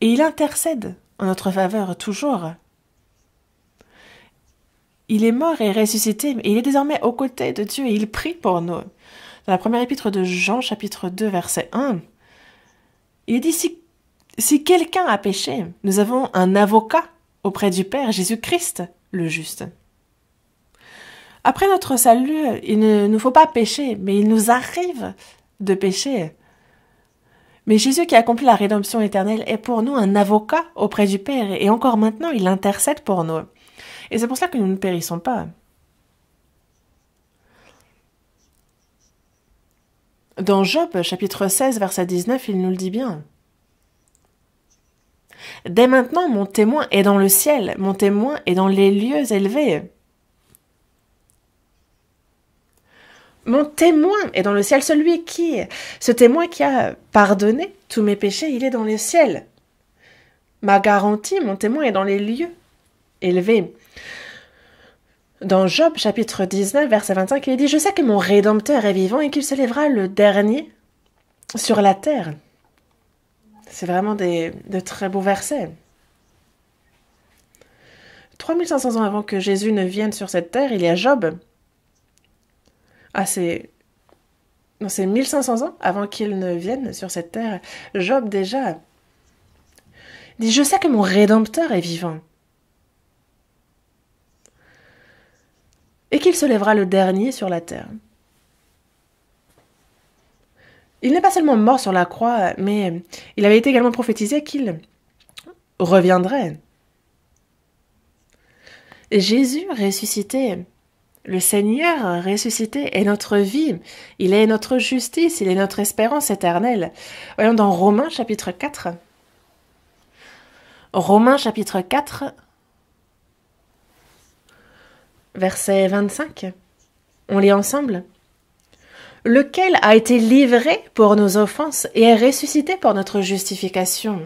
et il intercède en notre faveur toujours. Il est mort et ressuscité, mais il est désormais aux côtés de Dieu, et il prie pour nous. Dans la première épître de Jean, chapitre 2, verset 1, il dit si quelqu'un a péché, nous avons un avocat auprès du Père, Jésus-Christ, le juste. Après notre salut, il ne nous faut pas pécher, mais il nous arrive de péché. Mais Jésus qui a accomplit la rédemption éternelle est pour nous un avocat auprès du Père, et encore maintenant, il intercède pour nous. Et c'est pour cela que nous ne périssons pas. Dans Job, chapitre 16, verset 19, il nous le dit bien. Dès maintenant, mon témoin est dans le ciel, mon témoin est dans les lieux élevés. mon témoin est dans le ciel, celui qui, ce témoin qui a pardonné tous mes péchés, il est dans le ciel. Ma garantie, mon témoin est dans les lieux élevés. Dans Job chapitre 19, verset 25, il dit, Je sais que mon Rédempteur est vivant et qu'il se lèvera le dernier sur la terre. C'est vraiment de très beaux versets. 3500 ans avant que Jésus ne vienne sur cette terre, il y a Job ah, c'est. 1500 ans avant qu'il ne vienne sur cette terre. Job déjà dit Je sais que mon Rédempteur est vivant. Et qu'il se lèvera le dernier sur la terre. Il n'est pas seulement mort sur la croix, mais il avait été également prophétisé qu'il reviendrait. Jésus ressuscité le Seigneur ressuscité est notre vie, il est notre justice, il est notre espérance éternelle. Voyons dans Romains chapitre 4. Romains chapitre 4, verset 25. On lit ensemble. Lequel a été livré pour nos offenses et est ressuscité pour notre justification.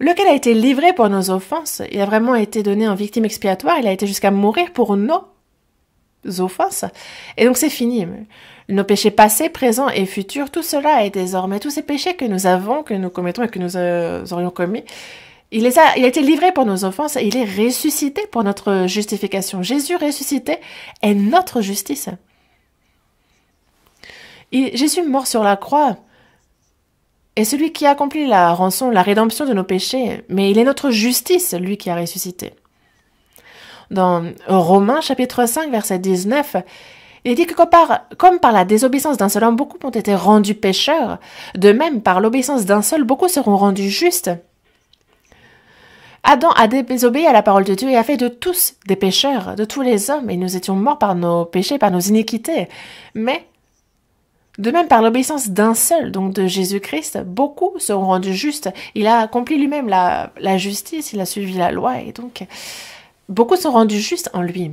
lequel a été livré pour nos offenses. Il a vraiment été donné en victime expiatoire, il a été jusqu'à mourir pour nos offenses. Et donc c'est fini. Nos péchés passés, présents et futurs, tout cela est désormais, tous ces péchés que nous avons, que nous commettons et que nous euh, aurions commis, il, a, été livré pour nos offenses et il est ressuscité pour notre justification. Jésus ressuscité est notre justice. Et Jésus mort sur la croix et celui qui a accompli la rançon, la rédemption de nos péchés, mais il est notre justice, lui qui a ressuscité. Dans Romains chapitre 5 verset 19, il dit que comme par, comme par la désobéissance d'un seul homme, beaucoup ont été rendus pécheurs, de même par l'obéissance d'un seul, beaucoup seront rendus justes. Adam a désobéi à la parole de Dieu et a fait de tous des pécheurs, de tous les hommes, et nous étions morts par nos péchés, par nos iniquités. Mais de même, par l'obéissance d'un seul, donc de Jésus-Christ, beaucoup seront rendus justes. Il a accompli lui-même la, la, justice, il a suivi la loi, et donc beaucoup sont rendus justes en lui.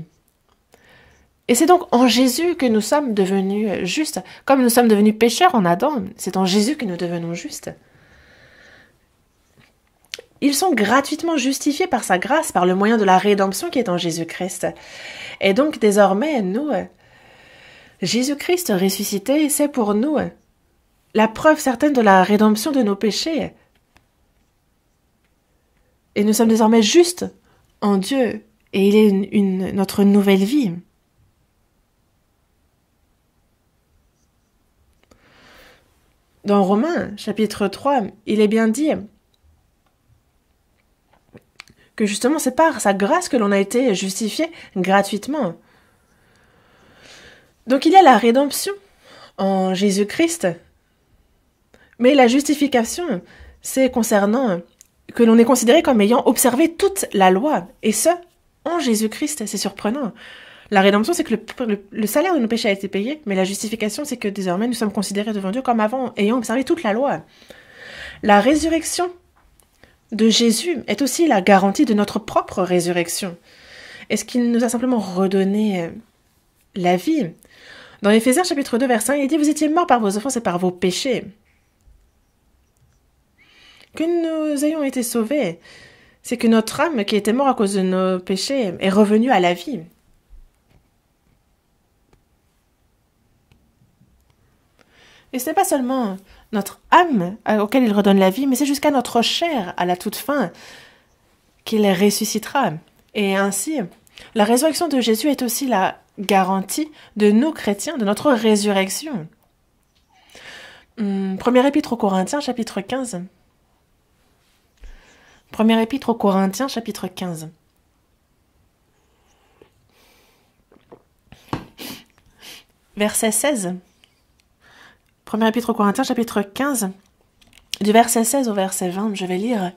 Et c'est donc en Jésus que nous sommes devenus justes, comme nous sommes devenus pécheurs en Adam, c'est en Jésus que nous devenons justes. Ils sont gratuitement justifiés par sa grâce, par le moyen de la rédemption qui est en Jésus-Christ. Et donc désormais, nous, Jésus-Christ ressuscité, c'est pour nous hein, la preuve certaine de la rédemption de nos péchés. Et nous sommes désormais justes en Dieu, et il est notre nouvelle vie. Dans Romains chapitre 3, il est bien dit que justement c'est par sa grâce que l'on a été justifié gratuitement. Donc il y a la rédemption en Jésus-Christ. Mais la justification, c'est concernant que l'on est considéré comme ayant observé toute la loi, et ce, en Jésus-Christ. C'est surprenant. La rédemption, c'est que le, salaire de nos péchés a été payé, mais la justification, c'est que désormais, nous sommes considérés devant Dieu comme avant, ayant observé toute la loi. La résurrection de Jésus est aussi la garantie de notre propre résurrection. Est-ce qu'il nous a simplement redonné euh, la vie dans Éphésiens chapitre 2 verset 1, il dit Vous étiez morts par vos offenses et par vos péchés. Que nous ayons été sauvés, c'est que notre âme qui était morte à cause de nos péchés est revenue à la vie. Et ce n'est pas seulement notre âme auquel il redonne la vie, mais c'est jusqu'à notre chair, à la toute fin, qu'il ressuscitera. Et ainsi, la résurrection de Jésus est aussi la garantie de nous chrétiens, de notre résurrection. 1er hum, épître aux Corinthiens, chapitre 15. 1er épître aux Corinthiens, chapitre 15. Verset 16. 1er épître aux Corinthiens, chapitre 15. Du verset 16 au verset 20, je vais lire.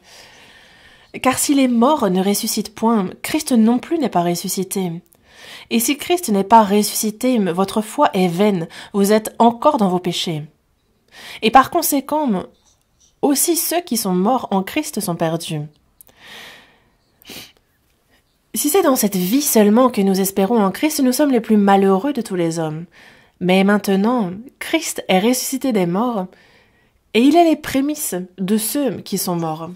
Car si les morts ne ressuscitent point, Christ non plus n'est pas ressuscité. Et si Christ n'est pas ressuscité, votre foi est vaine, vous êtes encore dans vos péchés. Et par conséquent, aussi ceux qui sont morts en Christ sont perdus. Si c'est dans cette vie seulement que nous espérons en Christ, nous sommes les plus malheureux de tous les hommes. Mais maintenant, Christ est ressuscité des morts, et il est les prémices de ceux qui sont morts.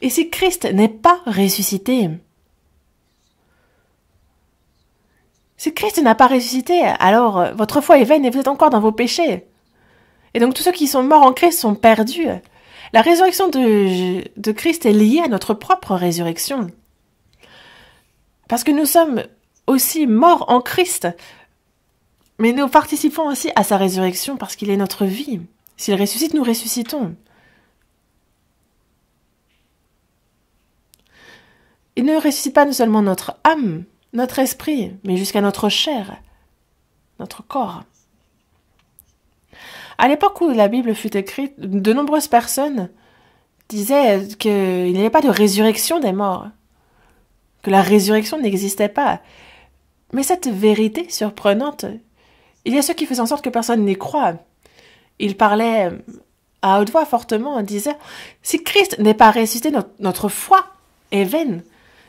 Et si Christ n'est pas ressuscité Si Christ n'a pas ressuscité, alors euh, votre foi est vaine et vous êtes encore dans vos péchés. Et donc tous ceux qui sont morts en Christ sont perdus. La résurrection de, de Christ est liée à notre propre résurrection. Parce que nous sommes aussi morts en Christ, mais nous participons aussi à sa résurrection parce qu'il est notre vie. S'il ressuscite, nous ressuscitons. Il ne ressuscite pas seulement notre âme, notre esprit, mais jusqu'à notre chair, notre corps. À l'époque où la Bible fut écrite, de nombreuses personnes disaient qu'il n'y avait pas de résurrection des morts, que la résurrection n'existait pas. Mais cette vérité surprenante, il y a ceux qui faisaient en sorte que personne n'y croit. Ils parlaient à haute voix fortement, disaient Si Christ n'est pas ressuscité, notre, notre foi est vaine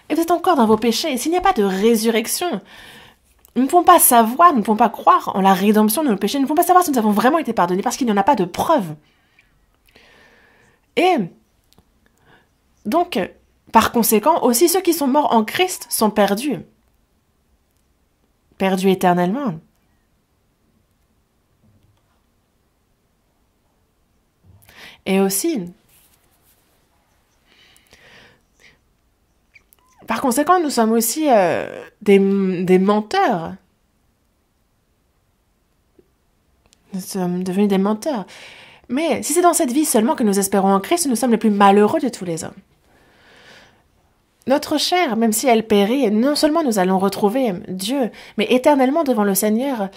et vous êtes encore dans vos péchés. s'il n'y a pas de résurrection, nous ne pouvons pas savoir, nous ne pouvons pas croire en la rédemption de nos péchés, nous ne pouvons pas savoir si nous avons vraiment été pardonnés parce qu'il n'y en a pas de preuve. Et donc, par conséquent, aussi ceux qui sont morts en Christ sont perdus. Perdus éternellement. Et aussi, Par conséquent, nous sommes aussi euh, des, des menteurs. Nous sommes devenus des menteurs. Mais si c'est dans cette vie seulement que nous espérons en Christ, nous sommes les plus malheureux de tous les hommes. Notre chair, même si elle périt, non seulement nous allons retrouver Dieu, mais éternellement devant le Seigneur,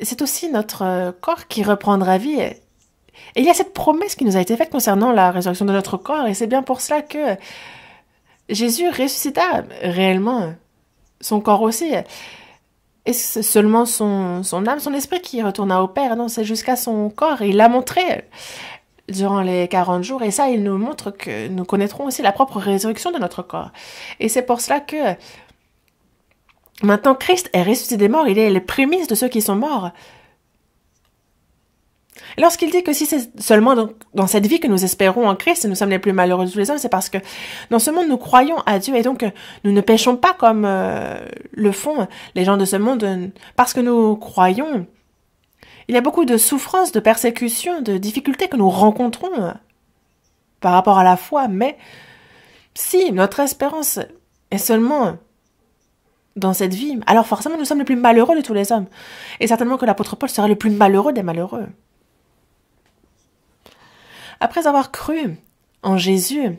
c'est aussi notre corps qui reprendra vie. Et il y a cette promesse qui nous a été faite concernant la résurrection de notre corps, et c'est bien pour cela que Jésus ressuscita réellement son corps aussi. Et c'est seulement son, âme, son esprit qui retourna au Père. Non, c'est jusqu'à son corps. il l'a montré durant les 40 jours. Et ça, il nous montre que nous connaîtrons aussi la propre résurrection de notre corps. Et c'est pour cela que maintenant Christ est ressuscité des morts. Il est les prémices de ceux qui sont morts. Lorsqu'il dit que si c'est seulement dans, cette vie que nous espérons en Christ, nous sommes les plus malheureux de tous les hommes, c'est parce que dans ce monde, nous croyons à Dieu et donc euh, nous ne péchons pas comme euh, le font les gens de ce monde parce que nous croyons. Il y a beaucoup de souffrances, de persécutions, de difficultés que nous rencontrons euh, par rapport à la foi, mais si notre espérance est seulement dans cette vie, alors forcément nous sommes les plus malheureux de tous les hommes. Et certainement que l'apôtre Paul serait le plus malheureux des malheureux. Après avoir cru en Jésus,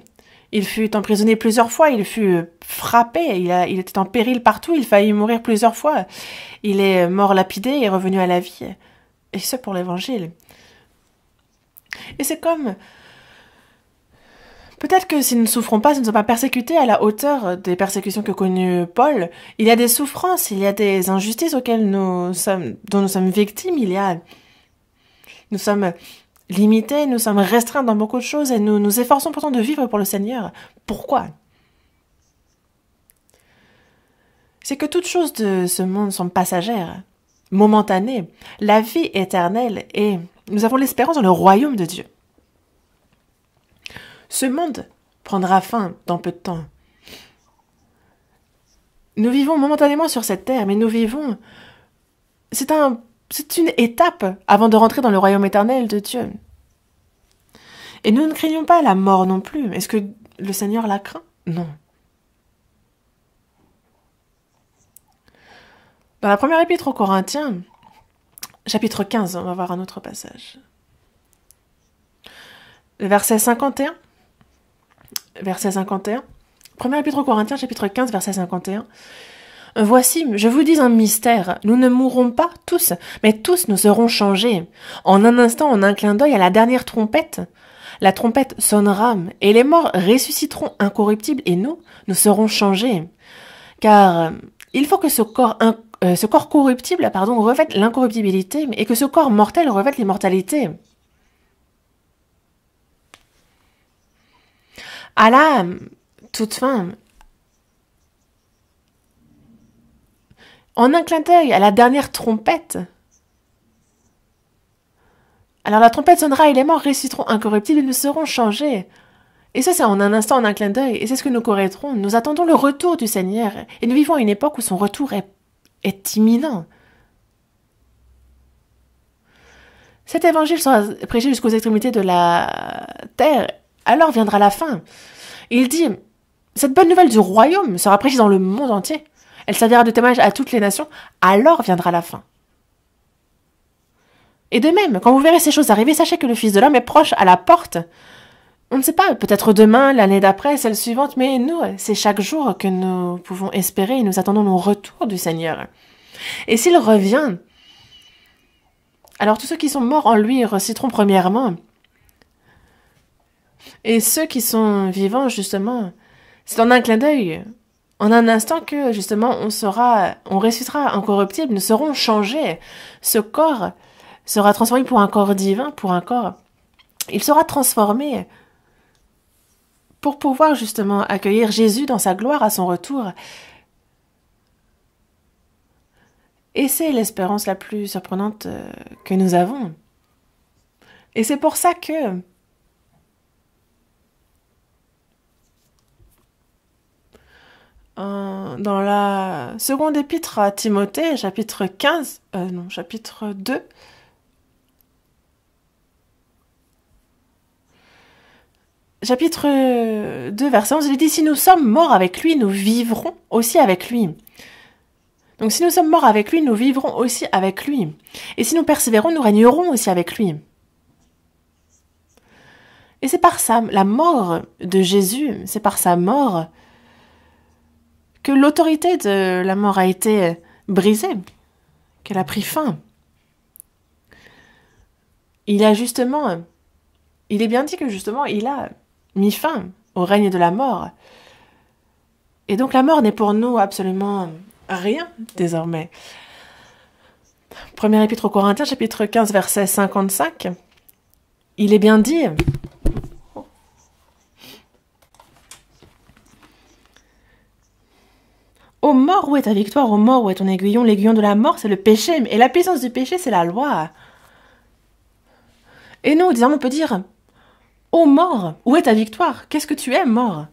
il fut emprisonné plusieurs fois, il fut euh, frappé, il, était en péril partout, il faillit mourir plusieurs fois. Il est mort lapidé et revenu à la vie. Et ce pour l'Évangile. Et c'est comme... Peut-être que si nous ne souffrons pas, si nous ne sommes pas persécutés à la hauteur des persécutions que connut Paul, il y a des souffrances, il y a des injustices auxquelles nous sommes, dont nous sommes victimes, il y a, nous sommes limités, nous sommes restreints dans beaucoup de choses et nous nous efforçons pourtant de vivre pour le Seigneur. Pourquoi C'est que toutes choses de ce monde sont passagères, momentanées. La vie éternelle et nous avons l'espérance dans le royaume de Dieu. Ce monde prendra fin dans peu de temps. Nous vivons momentanément sur cette terre, mais nous vivons. C'est un c'est une étape avant de rentrer dans le royaume éternel de Dieu. Et nous ne craignons pas la mort non plus. Est-ce que le Seigneur la craint Non. Dans la première épître aux Corinthiens, chapitre 15, on va voir un autre passage. verset 51. Verset 51. Première épître aux Corinthiens, chapitre 15, verset 51. Voici, je vous dis un mystère, nous ne mourrons pas tous, mais tous nous serons changés. En un instant, en un clin d'œil à la dernière trompette. La trompette sonnera, et les morts ressusciteront incorruptibles, et nous, nous serons changés. Car euh, il faut que ce corps, euh, ce corps corruptible pardon, revête l'incorruptibilité, et que ce corps mortel revête l'immortalité. Allah, toute fin, en un clin d'œil à la dernière trompette. Alors la trompette sonnera et les morts ressusciteront incorruptibles et nous serons changés. Et ça, c'est en un instant, en un clin d'œil, et c'est ce que nous connaîtrons. Nous attendons le retour du Seigneur, et nous vivons à une époque où son retour est, est imminent. Cet évangile sera prêché jusqu'aux extrémités de la terre, alors viendra la fin. Il dit, cette bonne nouvelle du royaume sera prêchée dans le monde entier elle servira de témoignage à toutes les nations, alors viendra la fin. Et de même, quand vous verrez ces choses arriver, sachez que le Fils de l'homme est proche à la porte. On ne sait pas, peut-être demain, l'année d'après, celle suivante, mais nous, c'est chaque jour que nous pouvons espérer et nous attendons le retour du Seigneur. Et s'il revient, alors tous ceux qui sont morts en lui reciteront premièrement. Et ceux qui sont vivants, justement, c'est en un clin d'œil en un instant que justement on sera, on ressuscitera incorruptible, nous serons changés. Ce corps sera transformé pour un corps divin, pour un corps. Il sera transformé pour pouvoir justement accueillir Jésus dans sa gloire à son retour. Et c'est l'espérance la plus surprenante euh, que nous avons. Et c'est pour ça que Euh, dans la seconde épître à Timothée, chapitre 15, euh, non, chapitre 2, chapitre 2, verset 11, il dit, si nous sommes morts avec lui, nous vivrons aussi avec lui. Donc si nous sommes morts avec lui, nous vivrons aussi avec lui. Et si nous persévérons, nous régnerons aussi avec lui. Et c'est par ça, la mort de Jésus, c'est par sa mort que l'autorité de la mort a été euh, brisée, qu'elle a pris fin. Il a justement, il est bien dit que justement, il a mis fin au règne de la mort. Et donc la mort n'est pour nous absolument rien désormais. Premier épître aux Corinthiens, chapitre 15, verset 55. Il est bien dit Ô mort, où est ta victoire Au mort, où est ton aiguillon L'aiguillon de la mort, c'est le péché. Et la puissance du péché, c'est la loi. Et nous, disons, on peut dire Ô mort, où est ta victoire Qu'est-ce que tu es, mort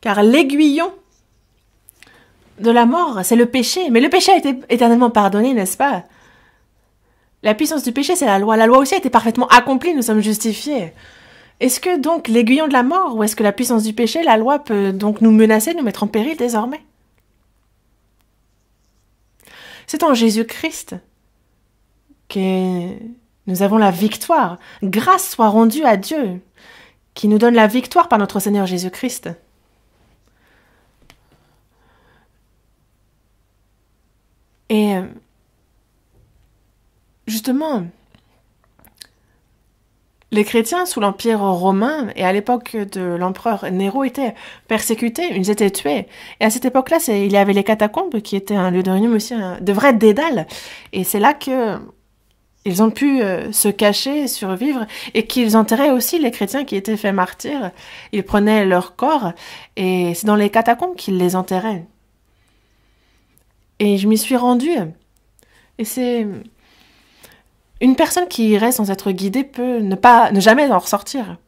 Car l'aiguillon de la mort, c'est le péché. Mais le péché a été éternellement pardonné, n'est-ce pas La puissance du péché, c'est la loi. La loi aussi a été parfaitement accomplie, nous sommes justifiés. Est-ce que donc l'aiguillon de la mort ou est-ce que la puissance du péché, la loi peut donc nous menacer, nous mettre en péril désormais C'est en Jésus-Christ que nous avons la victoire. Grâce soit rendue à Dieu qui nous donne la victoire par notre Seigneur Jésus-Christ. Et euh, justement, les chrétiens sous l'Empire romain et à l'époque de l'empereur Néron étaient persécutés, ils étaient tués. Et à cette époque-là, il y avait les catacombes qui étaient un lieu de réunion, aussi de vrais dédales. Et c'est là que ils ont pu euh, se cacher, survivre, et qu'ils enterraient aussi les chrétiens qui étaient faits martyrs. Ils prenaient leurs corps, et c'est dans les catacombes qu'ils les enterraient. Et je m'y suis rendue. Et c'est une personne qui irait sans être guidée peut ne, pas, ne jamais en ressortir.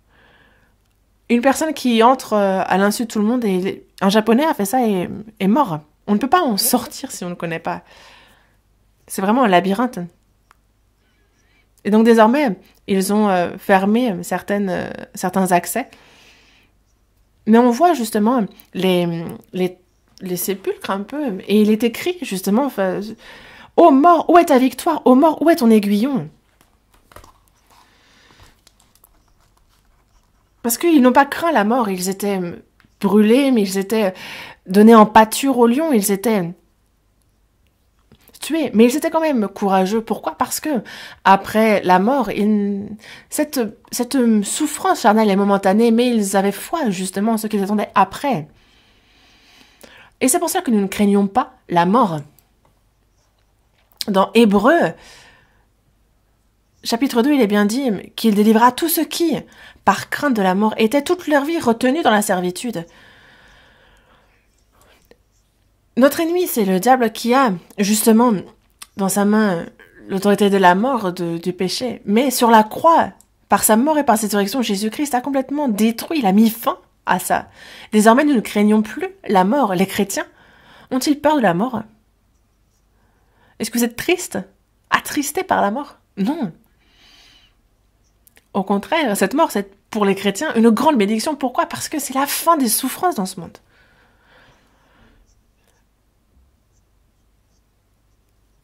Une personne qui entre euh, à l'insu de tout le monde, et un japonais a fait ça et est mort. On ne peut pas en sortir si on ne connaît pas. C'est vraiment un labyrinthe. Et donc désormais, ils ont euh, fermé certaines, euh, certains accès. Mais on voit justement les, les, les sépulcres un peu. Et il est écrit justement... Ô mort, où est ta victoire Ô mort, où est ton aiguillon Parce qu'ils n'ont pas craint la mort, ils étaient brûlés, mais ils étaient donnés en pâture aux lions, ils étaient tués, mais ils étaient quand même courageux. Pourquoi Parce que après la mort, cette, cette souffrance charnelle est momentanée, mais ils avaient foi justement en ce qu'ils attendaient après. Et c'est pour ça que nous ne craignons pas la mort dans Hébreu, chapitre 2, il est bien dit qu'il délivra tous ceux qui, par crainte de la mort, étaient toute leur vie retenus dans la servitude. Notre ennemi, c'est le diable qui a, justement, dans sa main l'autorité de la mort, du péché. Mais sur la croix, par sa mort et par sa résurrection, Jésus-Christ a complètement détruit, il a mis fin à ça. Désormais, nous ne craignons plus la mort. Les chrétiens ont-ils peur de la mort est-ce que vous êtes triste Attristé par la mort Non. Au contraire, cette mort, c'est pour les chrétiens une grande bénédiction. Pourquoi Parce que c'est la fin des souffrances dans ce monde.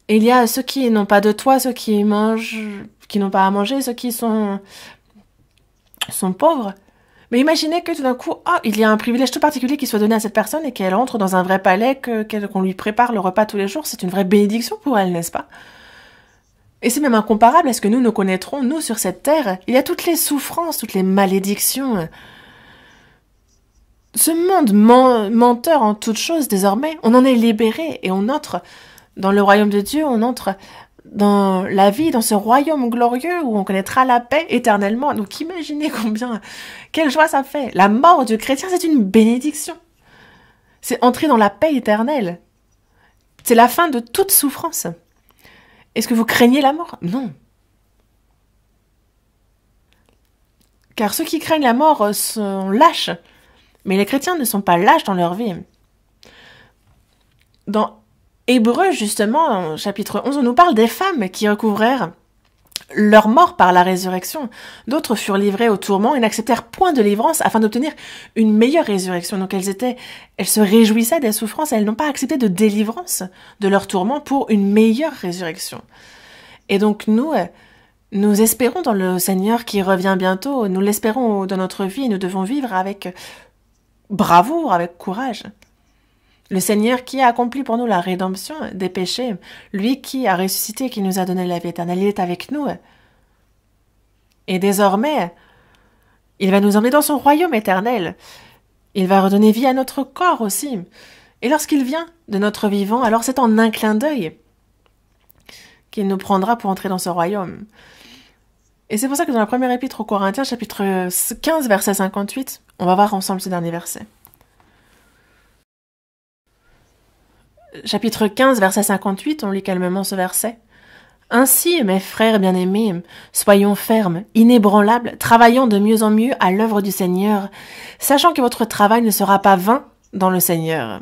Il y a ceux qui n'ont pas de toit, ceux qui mangent, qui n'ont pas à manger, ceux qui sont, sont pauvres. Mais imaginez que tout d'un coup, ah, il y a un privilège tout particulier qui soit donné à cette personne et qu'elle entre dans un vrai palais, qu'on lui prépare le repas tous les jours. C'est une vraie bénédiction pour elle, n'est-ce pas Et c'est même incomparable à ce que nous nous connaîtrons, nous, sur cette terre. Il y a toutes les souffrances, toutes les malédictions. Ce monde menteur en toutes choses, désormais, on en est libéré et on entre dans le royaume de Dieu, on entre dans la vie, dans ce royaume glorieux où on connaîtra la paix éternellement. Donc imaginez combien, quelle joie ça fait. La mort du chrétien, c'est une bénédiction. C'est entrer dans la paix éternelle. C'est la fin de toute souffrance. Est-ce que vous craignez la mort Non. Car ceux qui craignent la mort sont lâches, mais les chrétiens ne sont pas lâches dans leur vie. Dans Hébreux, justement, chapitre 11, on nous parle des femmes qui recouvrèrent leur mort par la résurrection. D'autres furent livrées au tourment et n'acceptèrent point de livrance afin d'obtenir une meilleure résurrection. Donc elles étaient, elles se réjouissaient des souffrances, elles n'ont pas accepté de délivrance de leur tourment pour une meilleure résurrection. Et donc nous, euh, nous espérons dans le Seigneur qui revient bientôt, nous l'espérons dans notre vie nous devons vivre avec bravoure, avec courage. Le Seigneur qui a accompli pour nous la rédemption des péchés, lui qui a ressuscité, qui nous a donné la vie éternelle, il est avec nous. Et désormais, il va nous emmener dans son royaume éternel. Il va redonner vie à notre corps aussi. Et lorsqu'il vient de notre vivant, alors c'est en un clin d'œil qu'il nous prendra pour entrer dans ce royaume. Et c'est pour ça que dans la première épître aux Corinthiens, chapitre 15, verset 58, on va voir ensemble ce dernier verset. Chapitre 15, verset 58, on lit calmement ce verset. Ainsi, mes frères bien-aimés, soyons fermes, inébranlables, travaillons de mieux en mieux à l'œuvre du Seigneur, sachant que votre travail ne sera pas vain dans le Seigneur.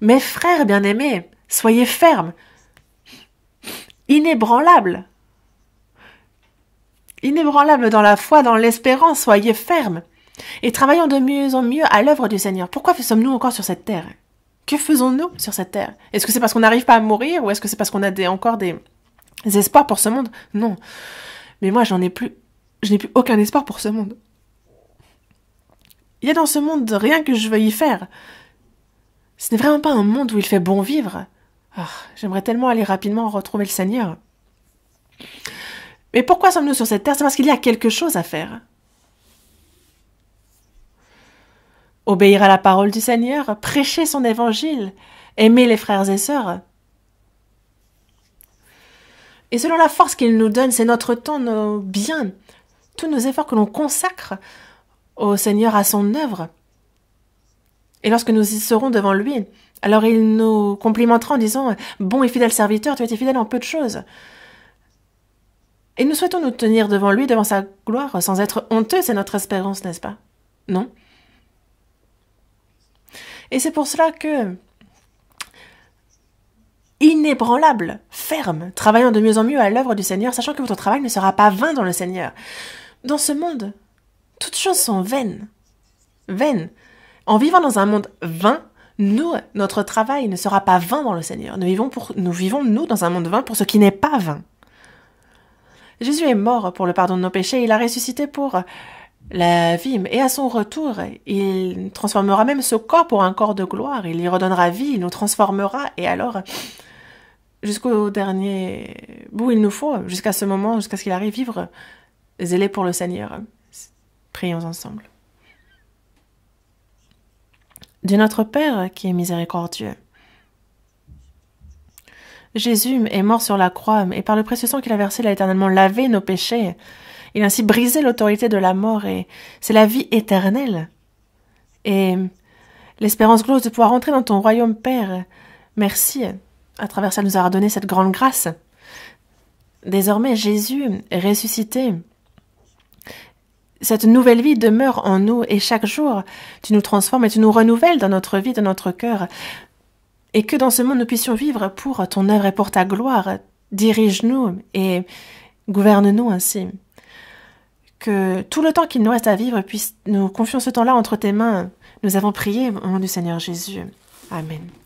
Mes frères bien-aimés, soyez fermes, inébranlables, inébranlables dans la foi, dans l'espérance, soyez fermes et travaillons de mieux en mieux à l'œuvre du Seigneur. Pourquoi sommes-nous encore sur cette terre Que faisons-nous sur cette terre Est-ce que c'est parce qu'on n'arrive pas à mourir ou est-ce que c'est parce qu'on a des, encore des, espoirs pour ce monde Non. Mais moi, j'en ai plus. Je n'ai plus aucun espoir pour ce monde. Il y a dans ce monde rien que je veuille y faire. Ce n'est vraiment pas un monde où il fait bon vivre. Ah, j'aimerais tellement aller rapidement retrouver le Seigneur. Mais pourquoi sommes-nous sur cette terre C'est parce qu'il y a quelque chose à faire. obéir à la parole du Seigneur, prêcher son évangile, aimer les frères et sœurs. Et selon la force qu'il nous donne, c'est notre temps, nos biens, tous nos efforts que l'on consacre au Seigneur, à son œuvre. Et lorsque nous y serons devant lui, alors il nous complimentera en disant Bon et fidèle serviteur, tu as été fidèle en peu de choses. Et nous souhaitons nous tenir devant lui, devant sa gloire, sans être honteux, c'est notre espérance, n'est-ce pas Non et c'est pour cela que inébranlable, ferme, travaillant de mieux en mieux à l'œuvre du Seigneur, sachant que votre travail ne sera pas vain dans le Seigneur. Dans ce monde, toutes choses sont vaines. Vaines. En vivant dans un monde vain, nous, notre travail ne sera pas vain dans le Seigneur. Nous vivons, nous, vivons nous, dans un monde vain pour ce qui n'est pas vain. Jésus est mort pour le pardon de nos péchés, il a ressuscité pour la vie. Et à son retour, il transformera même ce corps pour un corps de gloire. Il y redonnera vie, il nous transformera. Et alors, jusqu'au dernier bout, il nous faut, jusqu'à ce moment, jusqu'à ce qu'il arrive, vivre zélé pour le Seigneur. Prions ensemble. De notre Père qui est miséricordieux. Jésus est mort sur la croix et par le précieux sang qu'il a versé, il a éternellement lavé nos péchés. Il a ainsi brisé l'autorité de la mort et c'est la vie éternelle. Et l'espérance glose de pouvoir entrer dans ton royaume, Père. Merci. À travers ça, nous a donné cette grande grâce. Désormais, Jésus ressuscité, cette nouvelle vie demeure en nous et chaque jour, tu nous transformes et tu nous renouvelles dans notre vie, dans notre cœur. Et que dans ce monde, nous puissions vivre pour ton œuvre et pour ta gloire. Dirige-nous et gouverne-nous ainsi que tout le temps qu'il nous reste à vivre puisse nous confier ce temps-là entre tes mains. Nous avons prié au nom du Seigneur Jésus. Amen.